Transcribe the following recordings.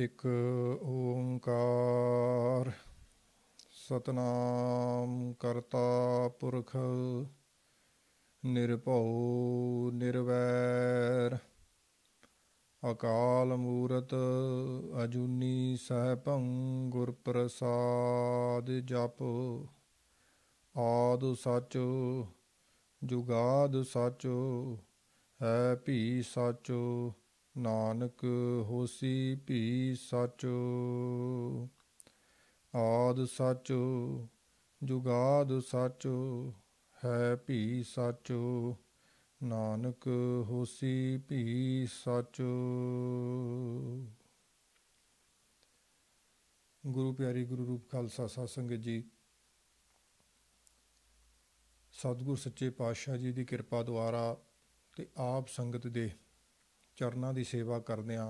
ਇਕ ਓੰਕਾਰ ਸਤਨਾਮ ਕਰਤਾ ਪੁਰਖ ਨਿਰਭਉ ਨਿਰਵੈਰ ਅਕਾਲ ਮੂਰਤ ਅਜੂਨੀ ਸਹਿਭੰ ਗੁਰ ਪ੍ਰਸਾਦ ਜਪ ਆਦ ਸਚ ਜੁਗਾਦ ਸਚ ਹੈ ਭੀ ਸਚੋ ਨਾਨਕ ਹੋਸੀ ਭੀ ਸਚ ਆਦ ਸਚ ਜੁਗਾਦ ਸਚ ਹੈ ਭੀ ਸਚ ਨਾਨਕ ਹੋਸੀ ਭੀ ਸਚ ਗੁਰੂ ਪਿਆਰੀ ਗੁਰੂ ਰੂਪ ਖਾਲਸਾ ਸਾਧ ਸੰਗਤ ਜੀ ਸਤਿਗੁਰ ਸੱਚੇ ਪਾਤਸ਼ਾਹ ਜੀ ਦੀ ਕਿਰਪਾ ਦੁਆਰਾ ਤੇ ਆਪ ਸੰਗਤ ਦੇ ਚਰਨਾਂ ਦੀ ਸੇਵਾ ਕਰਦਿਆਂ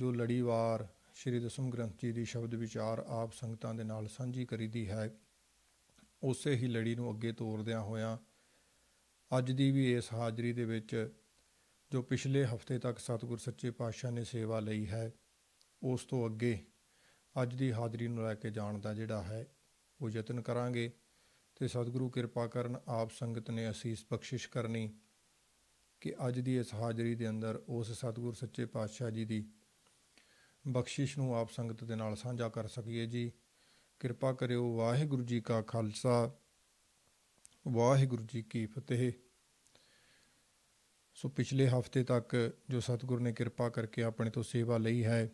ਜੋ ਲੜੀਵਾਰ ਸ਼੍ਰੀ ਦਸਮ ਗ੍ਰੰਥ ਜੀ ਦੀ ਸ਼ਬਦ ਵਿਚਾਰ ਆਪ ਸੰਗਤਾਂ ਦੇ ਨਾਲ ਸਾਂਝੀ ਕਰੀਦੀ ਹੈ ਉਸੇ ਹੀ ਲੜੀ ਨੂੰ ਅੱਗੇ ਤੋਰਦਿਆਂ ਹੋਇਆਂ ਅੱਜ ਦੀ ਵੀ ਇਸ ਹਾਜ਼ਰੀ ਦੇ ਵਿੱਚ ਜੋ ਪਿਛਲੇ ਹਫਤੇ ਤੱਕ ਸਤਿਗੁਰ ਸੱਚੇ ਪਾਤਸ਼ਾਹ ਨੇ ਸੇਵਾ ਲਈ ਹੈ ਉਸ ਤੋਂ ਅੱਗੇ ਅੱਜ ਦੀ ਹਾਜ਼ਰੀ ਨੂੰ ਲੈ ਕੇ ਜਾਣ ਦਾ ਜਿਹੜਾ ਹੈ ਉਹ ਯਤਨ ਕਰਾਂਗੇ ਤੇ ਸਤਿਗੁਰੂ ਕਿਰਪਾ ਕਰਨ ਆਪ ਸੰਗਤ ਨੇ ਅਸੀਸ ਬਖਸ਼ਿਸ਼ ਕਰਨੀ ਕਿ ਅੱਜ ਦੀ ਇਸ ਹਾਜ਼ਰੀ ਦੇ ਅੰਦਰ ਉਸ ਸਤਿਗੁਰ ਸੱਚੇ ਪਾਤਸ਼ਾਹ ਜੀ ਦੀ ਬਖਸ਼ਿਸ਼ ਨੂੰ ਆਪ ਸੰਗਤ ਦੇ ਨਾਲ ਸਾਂਝਾ ਕਰ ਸਕੀਏ ਜੀ ਕਿਰਪਾ ਕਰਿਓ ਵਾਹਿਗੁਰੂ ਜੀ ਕਾ ਖਾਲਸਾ ਵਾਹਿਗੁਰੂ ਜੀ ਕੀ ਫਤਿਹ ਸੋ ਪਿਛਲੇ ਹਫਤੇ ਤੱਕ ਜੋ ਸਤਿਗੁਰ ਨੇ ਕਿਰਪਾ ਕਰਕੇ ਆਪਣੇ ਤੋਂ ਸੇਵਾ ਲਈ ਹੈ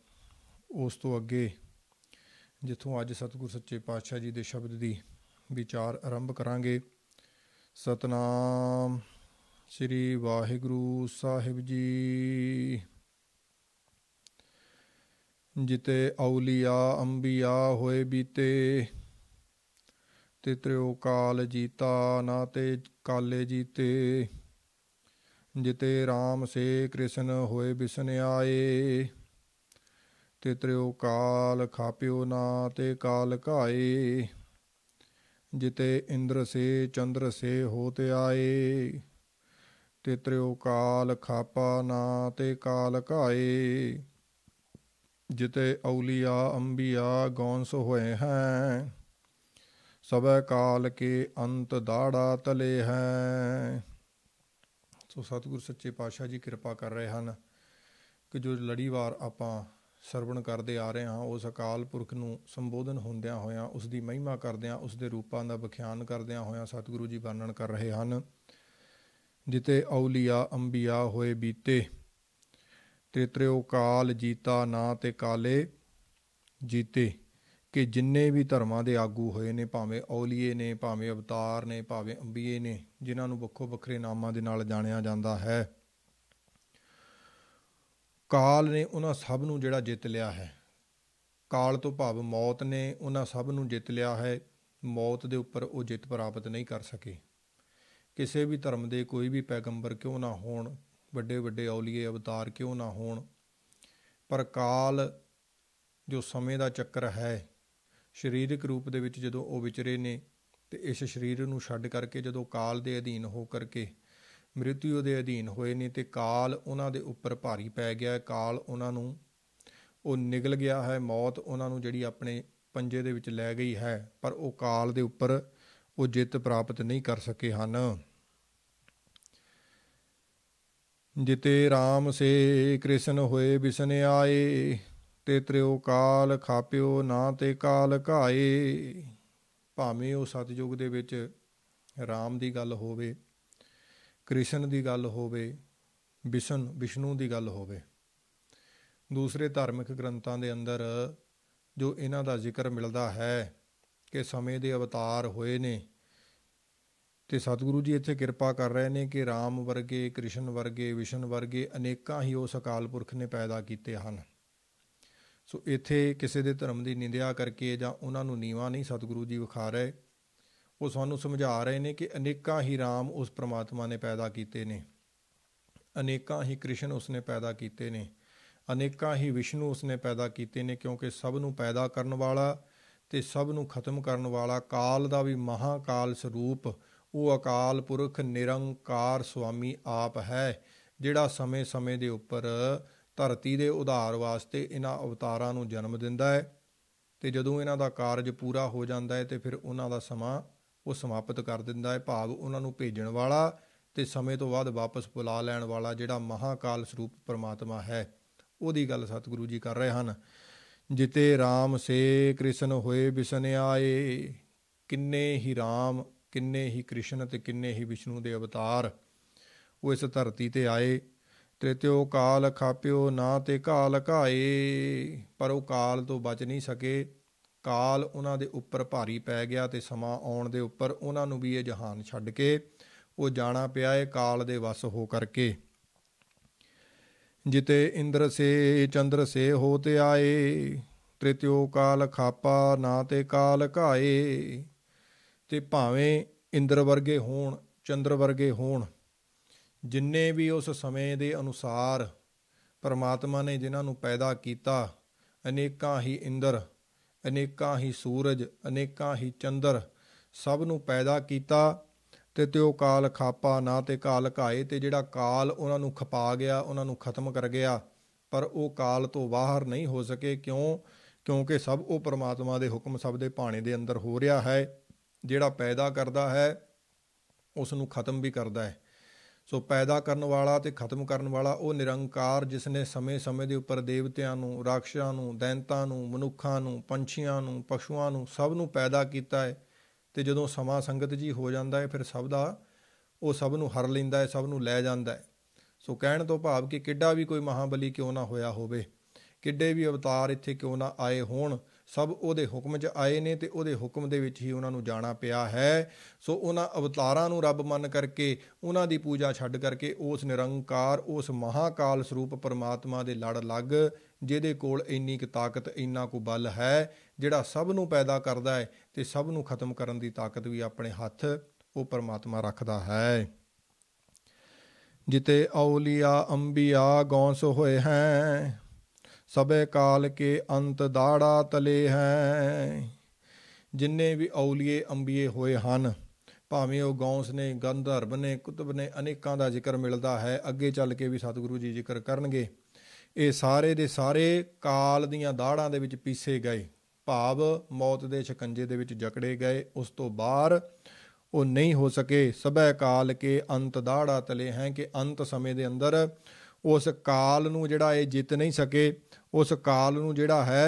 ਉਸ ਤੋਂ ਅੱਗੇ ਜਿੱਥੋਂ ਅੱਜ ਸਤਿਗੁਰ ਸੱਚੇ ਪਾਤਸ਼ਾਹ ਜੀ ਦੇ ਸ਼ਬਦ ਦੀ ਵਿਚਾਰ ਆਰੰਭ ਕਰਾਂਗੇ ਸਤਨਾਮ ਸ੍ਰੀ ਵਾਹਿਗੁਰੂ ਸਾਹਿਬ ਜੀ ਜਿਤੇ ਔਲੀਆ ਅੰਬੀਆ ਹੋਏ ਬੀਤੇ ਤੇ ਤ੍ਰਿਉ ਕਾਲ ਜੀਤਾ ਨਾ ਤੇ ਕਾਲੇ ਜੀਤੇ ਜਿਤੇ RAM ਸੇ ਕ੍ਰਿਸ਼ਨ ਹੋਏ ਬਿਸਨ ਆਏ ਤੇ ਤ੍ਰਿਉ ਕਾਲ ਖਾਪਿਓ ਨਾ ਤੇ ਕਾਲ ਘਾਏ ਜਿਤੇ ਇੰਦਰ ਸੇ ਚੰਦਰ ਸੇ ਹੋਤ ਆਏ ਤ੍ਰਿਉ ਕਾਲ ਖਾਪਾ ਨਾ ਤੇ ਕਾਲ ਘਾਏ ਜਿਤੇ ਔਲੀਆ ਅੰਬੀਆ ਗੌਂਸ ਹੋਏ ਹੈ ਸਭੈ ਕਾਲ ਕੇ ਅੰਤ ਦਾੜਾ ਤਲੇ ਹੈ ਸੋ ਸਤਿਗੁਰ ਸੱਚੇ ਪਾਤਸ਼ਾਹ ਜੀ ਕਿਰਪਾ ਕਰ ਰਹੇ ਹਨ ਕਿ ਜੋ ਲੜੀਵਾਰ ਆਪਾਂ ਸਰਵਣ ਕਰਦੇ ਆ ਰਹੇ ਹਾਂ ਉਸ ਅਕਾਲ ਪੁਰਖ ਨੂੰ ਸੰਬੋਧਨ ਹੁੰਦਿਆਂ ਹੋਇਆਂ ਉਸ ਦੀ ਮਹਿਮਾ ਕਰਦਿਆਂ ਉਸ ਦੇ ਰੂਪਾਂ ਦਾ ਵਿਖਿਆਨ ਕਰਦਿਆਂ ਹੋਇਆਂ ਸਤਿਗੁਰੂ ਜੀ ਵਰਣਨ ਕਰ ਰਹੇ ਹਨ ਜਿਤੇ ਔਲੀਆ ਅੰਬੀਆ ਹੋਏ ਬੀਤੇ ਤ੍ਰਿਤ੍ਰਿਉ ਕਾਲ ਜੀਤਾ ਨਾ ਤੇ ਕਾਲੇ ਜੀਤੇ ਕਿ ਜਿੰਨੇ ਵੀ ਧਰਮਾਂ ਦੇ ਆਗੂ ਹੋਏ ਨੇ ਭਾਵੇਂ ਔਲੀਏ ਨੇ ਭਾਵੇਂ ਅਵਤਾਰ ਨੇ ਭਾਵੇਂ ਅੰਬੀਏ ਨੇ ਜਿਨ੍ਹਾਂ ਨੂੰ ਵੱਖੋ ਵੱਖਰੇ ਨਾਮਾਂ ਦੇ ਨਾਲ ਜਾਣਿਆ ਜਾਂਦਾ ਹੈ ਕਾਲ ਨੇ ਉਹਨਾਂ ਸਭ ਨੂੰ ਜਿਹੜਾ ਜਿੱਤ ਲਿਆ ਹੈ ਕਾਲ ਤੋਂ ਭਾਵ ਮੌਤ ਨੇ ਉਹਨਾਂ ਸਭ ਨੂੰ ਜਿੱਤ ਲਿਆ ਹੈ ਮੌਤ ਦੇ ਉੱਪਰ ਉਹ ਜਿੱਤ ਪ੍ਰਾਪਤ ਨਹੀਂ ਕਰ ਸਕੇ ਕਿਸੇ ਵੀ ਧਰਮ ਦੇ ਕੋਈ ਵੀ ਪੈਗੰਬਰ ਕਿਉਂ ਨਾ ਹੋਣ ਵੱਡੇ ਵੱਡੇ ਔਲੀਏ ਅਵਤਾਰ ਕਿਉਂ ਨਾ ਹੋਣ ਪਰ ਕਾਲ ਜੋ ਸਮੇਂ ਦਾ ਚੱਕਰ ਹੈ ਸਰੀਰਕ ਰੂਪ ਦੇ ਵਿੱਚ ਜਦੋਂ ਉਹ ਵਿਚਰੇ ਨੇ ਤੇ ਇਸ ਸਰੀਰ ਨੂੰ ਛੱਡ ਕਰਕੇ ਜਦੋਂ ਕਾਲ ਦੇ ਅਧੀਨ ਹੋ ਕਰਕੇ ਮ੍ਰਿਤਿਉ ਦੇ ਅਧੀਨ ਹੋਏ ਨੇ ਤੇ ਕਾਲ ਉਹਨਾਂ ਦੇ ਉੱਪਰ ਭਾਰੀ ਪੈ ਗਿਆ ਕਾਲ ਉਹਨਾਂ ਨੂੰ ਉਹ ਨਿਗਲ ਗਿਆ ਹੈ ਮੌਤ ਉਹਨਾਂ ਨੂੰ ਜਿਹੜੀ ਆਪਣੇ ਪੰਜੇ ਦੇ ਵਿੱਚ ਲੈ ਗਈ ਹੈ ਪਰ ਉਹ ਕਾਲ ਦੇ ਉੱਪਰ ਉਹ ਜਿੱਤ ਪ੍ਰਾਪਤ ਨਹੀਂ ਕਰ ਸਕੇ ਹਨ ਜਿਤੇ RAM ਸੇ ਕ੍ਰਿਸ਼ਨ ਹੋਏ ਵਿਸ਼ਨ ਆਏ ਤੇ ਤ੍ਰਿਉ ਕਾਲ ਖਾਪਿਓ ਨਾ ਤੇ ਕਾਲ ਘਾਏ ਭਾਵੇਂ ਉਹ ਸਤਜੁਗ ਦੇ ਵਿੱਚ RAM ਦੀ ਗੱਲ ਹੋਵੇ ਕ੍ਰਿਸ਼ਨ ਦੀ ਗੱਲ ਹੋਵੇ ਵਿਸ਼ਨ ਵਿਸ਼ਨੂ ਦੀ ਗੱਲ ਹੋਵੇ ਦੂਸਰੇ ਧਾਰਮਿਕ ਗ੍ਰੰਥਾਂ ਦੇ ਅੰਦਰ ਜੋ ਇਹਨਾਂ ਦਾ ਜ਼ਿਕਰ ਮਿਲਦਾ ਹੈ ਕਿ ਸਮੇਂ ਦੇ ਅਵਤਾਰ ਹੋਏ ਨੇ ਤੇ ਸਤਿਗੁਰੂ ਜੀ ਇੱਥੇ ਕਿਰਪਾ ਕਰ ਰਹੇ ਨੇ ਕਿ RAM ਵਰਗੇ ਕ੍ਰਿਸ਼ਨ ਵਰਗੇ ਵਿਸ਼ਨ ਵਰਗੇ ਅਨੇਕਾਂ ਹੀ ਉਸ ਅਕਾਲ ਪੁਰਖ ਨੇ ਪੈਦਾ ਕੀਤੇ ਹਨ ਸੋ ਇੱਥੇ ਕਿਸੇ ਦੇ ਧਰਮ ਦੀ ਨਿੰਦਿਆ ਕਰਕੇ ਜਾਂ ਉਹਨਾਂ ਨੂੰ ਨੀਵਾ ਨਹੀਂ ਸਤਿਗੁਰੂ ਜੀ ਵਿਖਾ ਰਹੇ ਉਹ ਸਾਨੂੰ ਸਮਝਾ ਰਹੇ ਨੇ ਕਿ ਅਨੇਕਾਂ ਹੀ RAM ਉਸ ਪ੍ਰਮਾਤਮਾ ਨੇ ਪੈਦਾ ਕੀਤੇ ਨੇ ਅਨੇਕਾਂ ਹੀ ਕ੍ਰਿਸ਼ਨ ਉਸਨੇ ਪੈਦਾ ਕੀਤੇ ਨੇ ਅਨੇਕਾਂ ਹੀ ਵਿਸ਼ਨੂੰ ਉਸਨੇ ਪੈਦਾ ਕੀਤੇ ਨੇ ਕਿਉਂਕਿ ਸਭ ਨੂੰ ਪੈਦਾ ਕਰਨ ਵਾਲਾ ਤੇ ਸਭ ਨੂੰ ਖਤਮ ਕਰਨ ਵਾਲਾ ਕਾਲ ਦਾ ਵੀ ਮਹਾਕਾਲ ਸਰੂਪ ਉਹ ਅਕਾਲ ਪੁਰਖ ਨਿਰੰਕਾਰ ਸੁਆਮੀ ਆਪ ਹੈ ਜਿਹੜਾ ਸਮੇਂ-ਸਮੇਂ ਦੇ ਉੱਪਰ ਧਰਤੀ ਦੇ ਉਧਾਰ ਵਾਸਤੇ ਇਹਨਾਂ ਅਵਤਾਰਾਂ ਨੂੰ ਜਨਮ ਦਿੰਦਾ ਹੈ ਤੇ ਜਦੋਂ ਇਹਨਾਂ ਦਾ ਕਾਰਜ ਪੂਰਾ ਹੋ ਜਾਂਦਾ ਹੈ ਤੇ ਫਿਰ ਉਹਨਾਂ ਦਾ ਸਮਾਂ ਉਹ ਸਮਾਪਤ ਕਰ ਦਿੰਦਾ ਹੈ ਭਾਵ ਉਹਨਾਂ ਨੂੰ ਭੇਜਣ ਵਾਲਾ ਤੇ ਸਮੇਂ ਤੋਂ ਬਾਅਦ ਵਾਪਸ ਬੁਲਾ ਲੈਣ ਵਾਲਾ ਜਿਹੜਾ ਮਹਾਕਾਲ ਸਰੂਪ ਪਰਮਾਤਮਾ ਹੈ ਉਹਦੀ ਗੱਲ ਸਤਿਗੁਰੂ ਜੀ ਕਰ ਰਹੇ ਹਨ ਜਿਤੇ RAM ਸੇ ਕ੍ਰਿਸ਼ਨ ਹੋਏ ਬਿਸਨ ਆਏ ਕਿੰਨੇ ਹੀ RAM ਕਿੰਨੇ ਹੀ ਕ੍ਰਿਸ਼ਨ ਤੇ ਕਿੰਨੇ ਹੀ ਵਿਸ਼ਨੂੰ ਦੇ ਅਵਤਾਰ ਉਹ ਇਸ ਧਰਤੀ ਤੇ ਆਏ ਤ੍ਰਿਤਿਓ ਕਾਲ ਖਾਪਿਓ ਨਾ ਤੇ ਕਾਲ ਘਾਏ ਪਰ ਉਹ ਕਾਲ ਤੋਂ ਬਚ ਨਹੀਂ ਸਕੇ ਕਾਲ ਉਹਨਾਂ ਦੇ ਉੱਪਰ ਭਾਰੀ ਪੈ ਗਿਆ ਤੇ ਸਮਾਂ ਆਉਣ ਦੇ ਉੱਪਰ ਉਹਨਾਂ ਨੂੰ ਵੀ ਇਹ ਜਹਾਨ ਛੱਡ ਕੇ ਉਹ ਜਾਣਾ ਪਿਆ ਏ ਕਾਲ ਦੇ ਵਸ ਹੋ ਕਰਕੇ ਜਿਤੇ ਇੰਦਰ ਸੇ ਚੰਦਰ ਸੇ ਹੋਤ ਆਏ ਤ੍ਰਿਤਿਓ ਕਾਲ ਖਾਪਾ ਨਾ ਤੇ ਕਾਲ ਘਾਏ ਤੇ ਭਾਵੇਂ ਇੰਦਰ ਵਰਗੇ ਹੋਣ ਚੰਦਰ ਵਰਗੇ ਹੋਣ ਜਿੰਨੇ ਵੀ ਉਸ ਸਮੇਂ ਦੇ ਅਨੁਸਾਰ ਪਰਮਾਤਮਾ ਨੇ ਜਿਨ੍ਹਾਂ ਨੂੰ ਪੈਦਾ ਕੀਤਾ ਅਨੇਕਾਂ ਹੀ ਇੰਦਰ ਅਨੇਕਾਂ ਹੀ ਸੂਰਜ ਅਨੇਕਾਂ ਹੀ ਚੰਦਰ ਸਭ ਨੂੰ ਪੈਦਾ ਕੀਤਾ ਤੇ ਤੇ ਉਹ ਕਾਲ ਖਾਪਾ ਨਾ ਤੇ ਕਾਲ ਘਾਏ ਤੇ ਜਿਹੜਾ ਕਾਲ ਉਹਨਾਂ ਨੂੰ ਖਪਾ ਗਿਆ ਉਹਨਾਂ ਨੂੰ ਖਤਮ ਕਰ ਗਿਆ ਪਰ ਉਹ ਕਾਲ ਤੋਂ ਬਾਹਰ ਨਹੀਂ ਹੋ ਸਕੇ ਕਿਉਂ ਕਿਉਂਕਿ ਸਭ ਉਹ ਪਰਮਾਤਮਾ ਦੇ ਹੁਕਮ ਸਭ ਦੇ ਭਾਣੇ ਦੇ ਅੰਦਰ ਹੋ ਰਿਹਾ ਹੈ ਜਿਹੜਾ ਪੈਦਾ ਕਰਦਾ ਹੈ ਉਸ ਨੂੰ ਖਤਮ ਵੀ ਕਰਦਾ ਹੈ ਸੋ ਪੈਦਾ ਕਰਨ ਵਾਲਾ ਤੇ ਖਤਮ ਕਰਨ ਵਾਲਾ ਉਹ ਨਿਰੰਕਾਰ ਜਿਸ ਨੇ ਸਮੇਂ-ਸਮੇਂ ਦੇ ਉੱਪਰ ਦੇਵਤਿਆਂ ਨੂੰ, ਰਾਖਸ਼ਾਂ ਨੂੰ, ਦੈਂਤਾਂ ਨੂੰ, ਮਨੁੱਖਾਂ ਨੂੰ, ਪੰਛੀਆਂ ਨੂੰ, ਪਸ਼ੂਆਂ ਨੂੰ ਸਭ ਨੂੰ ਪੈਦਾ ਕੀਤਾ ਹੈ ਤੇ ਜਦੋਂ ਸਮਾ ਸੰਗਤ ਜੀ ਹੋ ਜਾਂਦਾ ਹੈ ਫਿਰ ਸਭ ਦਾ ਉਹ ਸਭ ਨੂੰ ਹਰ ਲੈਂਦਾ ਹੈ ਸਭ ਨੂੰ ਲੈ ਜਾਂਦਾ ਹੈ ਸੋ ਕਹਿਣ ਤੋਂ ਭਾਵ ਕਿ ਕਿੱਡਾ ਵੀ ਕੋਈ ਮਹਾਬਲੀ ਕਿਉਂ ਨਾ ਹੋਇਆ ਹੋਵੇ ਕਿੱਡੇ ਵੀ ਅਵਤਾਰ ਇੱਥੇ ਕਿਉਂ ਨਾ ਆਏ ਹੋਣ ਸਭ ਉਹਦੇ ਹੁਕਮ 'ਚ ਆਏ ਨੇ ਤੇ ਉਹਦੇ ਹੁਕਮ ਦੇ ਵਿੱਚ ਹੀ ਉਹਨਾਂ ਨੂੰ ਜਾਣਾ ਪਿਆ ਹੈ ਸੋ ਉਹਨਾਂ ਅਵਤਾਰਾਂ ਨੂੰ ਰੱਬ ਮੰਨ ਕਰਕੇ ਉਹਨਾਂ ਦੀ ਪੂਜਾ ਛੱਡ ਕਰਕੇ ਉਸ ਨਿਰੰਕਾਰ ਉਸ ਮਹਾਕਾਲ ਸਰੂਪ ਪਰਮਾਤਮਾ ਦੇ ਲੜ ਲੱਗ ਜਿਹਦੇ ਕੋਲ ਇੰਨੀ ਕੁ ਤਾਕਤ ਇੰਨਾ ਕੁ ਬਲ ਹੈ ਜਿਹੜਾ ਸਭ ਨੂੰ ਪੈਦਾ ਕਰਦਾ ਹੈ ਤੇ ਸਭ ਨੂੰ ਖਤਮ ਕਰਨ ਦੀ ਤਾਕਤ ਵੀ ਆਪਣੇ ਹੱਥ ਉਹ ਪਰਮਾਤਮਾ ਰੱਖਦਾ ਹੈ ਜਿਤੇ ਔਲੀਆ ਅੰਬੀਆ ਗੌਂਸ ਹੋਏ ਹੈ ਸਭੇ ਕਾਲ ਕੇ ਅੰਤ ਦਾੜਾ ਤਲੇ ਹੈ ਜਿੰਨੇ ਵੀ ਔਲੀਏ ਅੰਬੀਏ ਹੋਏ ਹਨ ਭਾਵੇਂ ਉਹ ਗੌਂਸ ਨੇ ਗੰਧਰਵ ਨੇ ਕੁਤਬ ਨੇ ਅਨੇਕਾਂ ਦਾ ਜ਼ਿਕਰ ਮਿਲਦਾ ਹੈ ਅੱਗੇ ਚੱਲ ਕੇ ਵੀ ਸਤਿਗੁਰੂ ਜੀ ਜ਼ਿਕਰ ਕਰਨਗੇ ਇਹ ਸਾਰੇ ਦੇ ਸਾਰੇ ਕਾਲ ਦੀਆਂ ਦਾੜਾਂ ਦੇ ਵਿੱਚ ਪੀਸੇ ਗਏ ਭਾਵ ਮੌਤ ਦੇ ਛਕੰਜੇ ਦੇ ਵਿੱਚ ਜਕੜੇ ਗਏ ਉਸ ਤੋਂ ਬਾਅਦ ਉਹ ਨਹੀਂ ਹੋ ਸਕੇ ਸਭੈ ਕਾਲ ਕੇ ਅੰਤ ਦਾੜਾ ਤਲੇ ਹੈ ਕਿ ਅੰਤ ਸਮੇਂ ਦੇ ਅੰਦਰ ਉਸ ਕਾਲ ਨੂੰ ਜਿਹੜਾ ਇਹ ਜਿੱਤ ਨਹੀਂ ਸਕੇ ਉਸ ਕਾਲ ਨੂੰ ਜਿਹੜਾ ਹੈ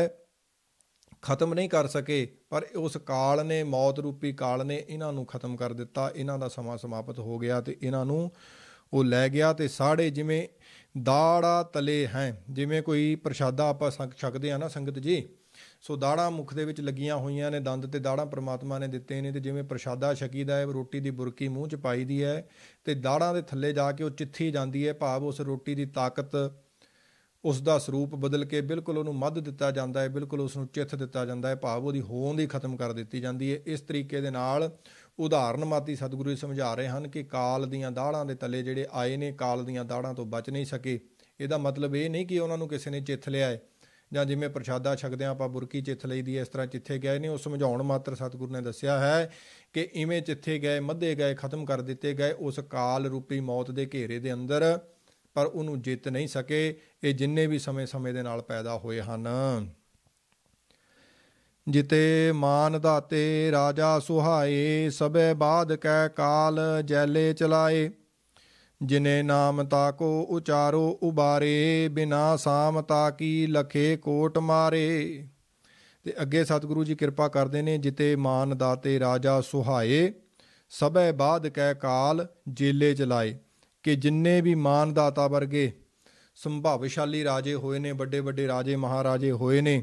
ਖਤਮ ਨਹੀਂ ਕਰ ਸਕੇ ਪਰ ਉਸ ਕਾਲ ਨੇ ਮੌਤ ਰੂਪੀ ਕਾਲ ਨੇ ਇਹਨਾਂ ਨੂੰ ਖਤਮ ਕਰ ਦਿੱਤਾ ਇਹਨਾਂ ਦਾ ਸਮਾਂ ਸਮਾਪਤ ਹੋ ਗਿਆ ਤੇ ਇਹਨਾਂ ਨੂੰ ਉਹ ਲੈ ਗਿਆ ਤੇ ਸਾੜੇ ਜਿਵੇਂ ਦਾੜਾ ਤਲੇ ਹੈ ਜਿਵੇਂ ਕੋਈ ਪ੍ਰਸ਼ਾਦਾ ਆਪਾਂ ਛਕਦੇ ਆ ਨਾ ਸੰਗਤ ਜੀ ਸੋ ਦਾੜਾਂ ਮੁਖ ਦੇ ਵਿੱਚ ਲੱਗੀਆਂ ਹੋਈਆਂ ਨੇ ਦੰਦ ਤੇ ਦਾੜਾਂ ਪ੍ਰਮਾਤਮਾ ਨੇ ਦਿੱਤੇ ਨੇ ਤੇ ਜਿਵੇਂ ਪ੍ਰਸ਼ਾਦਾ ਛਕੀਦਾ ਹੈ ਰੋਟੀ ਦੀ ਬੁਰਕੀ ਮੂੰਹ 'ਚ ਪਾਈ ਦੀ ਹੈ ਤੇ ਦਾੜਾਂ ਦੇ ਥੱਲੇ ਜਾ ਕੇ ਉਹ ਚਿੱਥੀ ਜਾਂਦੀ ਹੈ ਭਾਵ ਉਸ ਰੋਟੀ ਦੀ ਤਾਕਤ ਉਸ ਦਾ ਸਰੂਪ ਬਦਲ ਕੇ ਬਿਲਕੁਲ ਉਹਨੂੰ ਮੱਧ ਦਿੱਤਾ ਜਾਂਦਾ ਹੈ ਬਿਲਕੁਲ ਉਸ ਨੂੰ ਚਿੱਥ ਦਿੱਤਾ ਜਾਂਦਾ ਹੈ ਭਾਵ ਉਹਦੀ ਹੋਂਦ ਹੀ ਖਤਮ ਕਰ ਦਿੱਤੀ ਜਾਂਦੀ ਹੈ ਇਸ ਤਰੀਕੇ ਦੇ ਨਾਲ ਉਦਾਹਰਨ ਮਾਤੀ ਸਤਿਗੁਰੂ ਜੀ ਸਮਝਾ ਰਹੇ ਹਨ ਕਿ ਕਾਲ ਦੀਆਂ ਦਾੜਾਂ ਦੇ ਤਲੇ ਜਿਹੜੇ ਆਏ ਨੇ ਕਾਲ ਦੀਆਂ ਦਾੜਾਂ ਤੋਂ ਬਚ ਨਹੀਂ ਸਕੇ ਇਹਦਾ ਮਤਲਬ ਇਹ ਨਹੀਂ ਕਿ ਉਹਨਾਂ ਨੂੰ ਕਿਸੇ ਨੇ ਚਿੱਥ ਲਿਆ ਹੈ ਜਾਂ ਜਿਵੇਂ ਪ੍ਰਸ਼ਾਦਾ ਛਕਦੇ ਆ ਆਪਾਂ ਬੁਰਕੀ ਚਿੱਥ ਲਈ ਦੀ ਇਸ ਤਰ੍ਹਾਂ ਚਿੱਥੇ ਗਏ ਨੇ ਉਹ ਸਮਝਾਉਣ ਮਾਤਰ ਸਤਿਗੁਰ ਨੇ ਦੱਸਿਆ ਹੈ ਕਿ ਇਵੇਂ ਚਿੱਥੇ ਗਏ ਮੱਧੇ ਗਏ ਖਤਮ ਕਰ ਦਿੱਤੇ ਗਏ ਉਸ ਕਾਲ ਰੂਪੀ ਮੌਤ ਦੇ ਘੇਰੇ ਦੇ ਅੰਦਰ ਪਰ ਉਹਨੂੰ ਜਿੱਤ ਨਹੀਂ ਸਕੇ ਇਹ ਜਿੰਨੇ ਵੀ ਸਮੇਂ-ਸਮੇਂ ਦੇ ਨਾਲ ਪੈਦਾ ਹੋਏ ਹਨ ਜਿਤੇ ਮਾਨ ਦਾਤੇ ਰਾਜਾ ਸੁਹਾਏ ਸਭੇ ਬਾਦ ਕੈ ਕਾਲ ਜੈਲੇ ਚਲਾਏ ਜਿਨੇ ਨਾਮ ਕੋ ਉਚਾਰੋ ਉਬਾਰੇ ਬਿਨਾ ਸਾਮ ਕੀ ਲਖੇ ਕੋਟ ਮਾਰੇ ਤੇ ਅੱਗੇ ਸਤਿਗੁਰੂ ਜੀ ਕਿਰਪਾ ਕਰਦੇ ਨੇ ਜਿਤੇ ਮਾਨ ਦਾਤੇ ਰਾਜਾ ਸੁਹਾਏ ਸਭੈ ਬਾਦ ਕਹਿ ਕਾਲ ਜੇਲੇ ਚਲਾਏ ਕਿ ਜਿੰਨੇ ਵੀ ਮਾਨ ਦਾਤਾ ਵਰਗੇ ਸੰਭਵਸ਼ਾਲੀ ਰਾਜੇ ਹੋਏ ਨੇ ਵੱਡੇ ਵੱਡੇ ਰਾਜੇ ਮਹਾਰਾਜੇ ਹੋਏ ਨੇ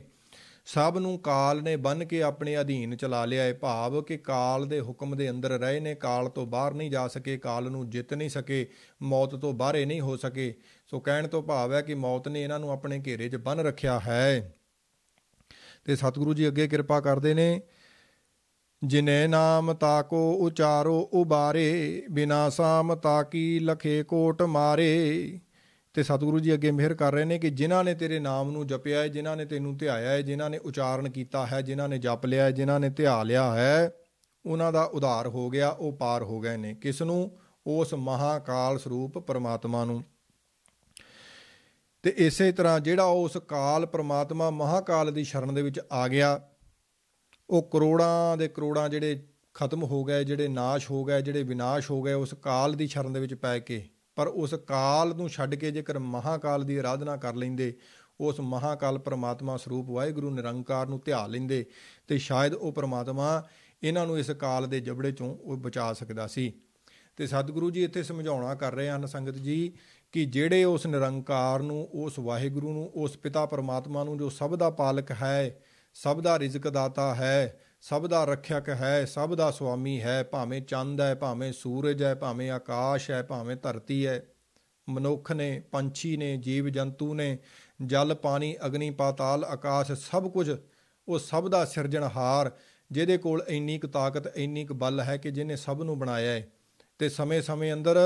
ਸਭ ਨੂੰ ਕਾਲ ਨੇ ਬੰਨ ਕੇ ਆਪਣੇ ਅਧੀਨ ਚਲਾ ਲਿਆ ਹੈ ਭਾਵ ਕਿ ਕਾਲ ਦੇ ਹੁਕਮ ਦੇ ਅੰਦਰ ਰਹੇ ਨੇ ਕਾਲ ਤੋਂ ਬਾਹਰ ਨਹੀਂ ਜਾ ਸਕੇ ਕਾਲ ਨੂੰ ਜਿੱਤ ਨਹੀਂ ਸਕੇ ਮੌਤ ਤੋਂ ਬਾਹਰੇ ਨਹੀਂ ਹੋ ਸਕੇ ਸੋ ਕਹਿਣ ਤੋਂ ਭਾਵ ਹੈ ਕਿ ਮੌਤ ਨੇ ਇਹਨਾਂ ਨੂੰ ਆਪਣੇ ਘੇਰੇ 'ਚ ਬੰਨ ਰੱਖਿਆ ਹੈ ਤੇ ਸਤਿਗੁਰੂ ਜੀ ਅੱਗੇ ਕਿਰਪਾ ਕਰਦੇ ਨੇ ਜਿਨੇ ਨਾਮ ਤਾਕੋ ਉਚਾਰੋ ਉਬਾਰੇ ਬਿਨਾ ਸਾਮ ਤਾਕੀ ਲਖੇ ਕੋਟ ਮਾਰੇ ਤੇ ਸਤਿਗੁਰੂ ਜੀ ਅੱਗੇ ਮਿਹਰ ਕਰ ਰਹੇ ਨੇ ਕਿ ਜਿਨ੍ਹਾਂ ਨੇ ਤੇਰੇ ਨਾਮ ਨੂੰ ਜਪਿਆ ਹੈ ਜਿਨ੍ਹਾਂ ਨੇ ਤੈਨੂੰ ਧਿਆਇਆ ਹੈ ਜਿਨ੍ਹਾਂ ਨੇ ਉਚਾਰਨ ਕੀਤਾ ਹੈ ਜਿਨ੍ਹਾਂ ਨੇ ਜਪ ਲਿਆ ਹੈ ਜਿਨ੍ਹਾਂ ਨੇ ਧਿਆ ਲਿਆ ਹੈ ਉਹਨਾਂ ਦਾ ਉਧਾਰ ਹੋ ਗਿਆ ਉਹ ਪਾਰ ਹੋ ਗਏ ਨੇ ਕਿਸ ਨੂੰ ਉਸ ਮਹਾਕਾਲ ਸਰੂਪ ਪਰਮਾਤਮਾ ਨੂੰ ਤੇ ਇਸੇ ਤਰ੍ਹਾਂ ਜਿਹੜਾ ਉਸ ਕਾਲ ਪਰਮਾਤਮਾ ਮਹਾਕਾਲ ਦੀ ਸ਼ਰਨ ਦੇ ਵਿੱਚ ਆ ਗਿਆ ਉਹ ਕਰੋੜਾਂ ਦੇ ਕਰੋੜਾਂ ਜਿਹੜੇ ਖਤਮ ਹੋ ਗਏ ਜਿਹੜੇ ਨਾਸ਼ ਹੋ ਗਏ ਜਿਹੜੇ ਵਿਨਾਸ਼ ਹੋ ਗਏ ਉਸ ਕਾਲ ਦੀ ਸ਼ਰਨ ਦੇ ਵਿੱਚ ਪੈ ਕੇ ਪਰ ਉਸ ਕਾਲ ਨੂੰ ਛੱਡ ਕੇ ਜੇਕਰ ਮਹਾਕਾਲ ਦੀ ਆਰਾਧਨਾ ਕਰ ਲੈਂਦੇ ਉਸ ਮਹਾਕਾਲ ਪ੍ਰਮਾਤਮਾ ਸਰੂਪ ਵਾਹਿਗੁਰੂ ਨਿਰੰਕਾਰ ਨੂੰ ਧਿਆ ਲੈਂਦੇ ਤੇ ਸ਼ਾਇਦ ਉਹ ਪ੍ਰਮਾਤਮਾ ਇਹਨਾਂ ਨੂੰ ਇਸ ਕਾਲ ਦੇ ਜਬੜੇ ਚੋਂ ਉਹ ਬਚਾ ਸਕਦਾ ਸੀ ਤੇ ਸਤਿਗੁਰੂ ਜੀ ਇੱਥੇ ਸਮਝਾਉਣਾ ਕਰ ਰਹੇ ਹਨ ਸੰਗਤ ਜੀ ਕਿ ਜਿਹੜੇ ਉਸ ਨਿਰੰਕਾਰ ਨੂੰ ਉਸ ਵਾਹਿਗੁਰੂ ਨੂੰ ਉਸ ਪਿਤਾ ਪਰਮਾਤਮਾ ਨੂੰ ਜੋ ਸਭ ਦਾ ਪਾਲਕ ਹੈ ਸਭ ਦਾ ਰਿਜ਼ਕ ਦਾਤਾ ਹੈ ਸਭ ਦਾ ਰੱਖਿਅਕ ਹੈ ਸਭ ਦਾ ਸੁਆਮੀ ਹੈ ਭਾਵੇਂ ਚੰਦ ਹੈ ਭਾਵੇਂ ਸੂਰਜ ਹੈ ਭਾਵੇਂ ਆਕਾਸ਼ ਹੈ ਭਾਵੇਂ ਧਰਤੀ ਹੈ ਮਨੁੱਖ ਨੇ ਪੰਛੀ ਨੇ ਜੀਵ ਜੰਤੂ ਨੇ ਜਲ ਪਾਣੀ ਅਗਨੀ ਪਾਤਾਲ ਆਕਾਸ਼ ਸਭ ਕੁਝ ਉਹ ਸਭ ਦਾ ਸਿਰਜਣਹਾਰ ਜਿਹਦੇ ਕੋਲ ਇੰਨੀ ਕੁ ਤਾਕਤ ਇੰਨੀ ਕੁ ਬਲ ਹੈ ਕਿ ਜਿਹਨੇ ਸਭ ਨੂੰ ਬਣਾਇਆ ਹੈ ਤੇ ਸਮੇਂ-ਸਮੇਂ ਅੰਦਰ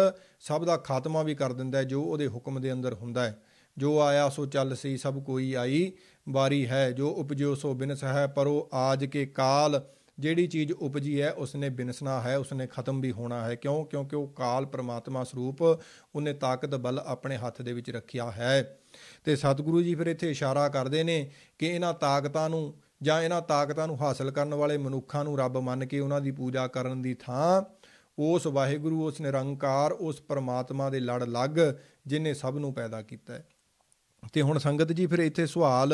ਸਭ ਦਾ ਖਾਤਮਾ ਵੀ ਕਰ ਦਿੰਦਾ ਹੈ ਜੋ ਉਹਦੇ ਹੁਕਮ ਦੇ ਅੰਦਰ ਹੁੰਦਾ ਹੈ ਜੋ ਆਇਆ ਸੋ ਚੱਲ ਸੀ ਸਭ ਕੋਈ ਆਈ ਵਾਰੀ ਹੈ ਜੋ ਉਪਜਿਓ ਸੋ ਬਿਨਸ ਹੈ ਪਰੋ ਆਜ ਕੇ ਕਾਲ ਜਿਹੜੀ ਚੀਜ਼ ਉਪਜੀ ਹੈ ਉਸਨੇ ਬਿਨਸਣਾ ਹੈ ਉਸਨੇ ਖਤਮ ਵੀ ਹੋਣਾ ਹੈ ਕਿਉਂ ਕਿਉਂਕਿ ਉਹ ਕਾਲ ਪ੍ਰਮਾਤਮਾ ਸਰੂਪ ਉਹਨੇ ਤਾਕਤ ਬਲ ਆਪਣੇ ਹੱਥ ਦੇ ਵਿੱਚ ਰੱਖਿਆ ਹੈ ਤੇ ਸਤਿਗੁਰੂ ਜੀ ਫਿਰ ਇੱਥੇ ਇਸ਼ਾਰਾ ਕਰਦੇ ਨੇ ਕਿ ਇਹਨਾਂ ਤਾਕਤਾਂ ਨੂੰ ਜਾਂ ਇਹਨਾਂ ਤਾਕਤਾਂ ਨੂੰ ਹਾਸਲ ਕਰਨ ਵਾਲੇ ਮਨੁੱਖਾਂ ਨੂੰ ਰੱਬ ਮੰਨ ਕੇ ਉਹਨਾਂ ਦੀ ਪੂਜਾ ਕਰਨ ਦੀ ਥਾਂ ਉਸ ਵਾਹਿਗੁਰੂ ਉਸ ਨਿਰੰਕਾਰ ਉਸ ਪ੍ਰਮਾਤਮਾ ਦੇ ਲੜ ਲੱਗ ਜਿਨੇ ਸਭ ਨੂੰ ਪੈਦਾ ਕੀਤਾ ਹੈ ਤੇ ਹੁਣ ਸੰਗਤ ਜੀ ਫਿਰ ਇੱਥੇ ਸਵਾਲ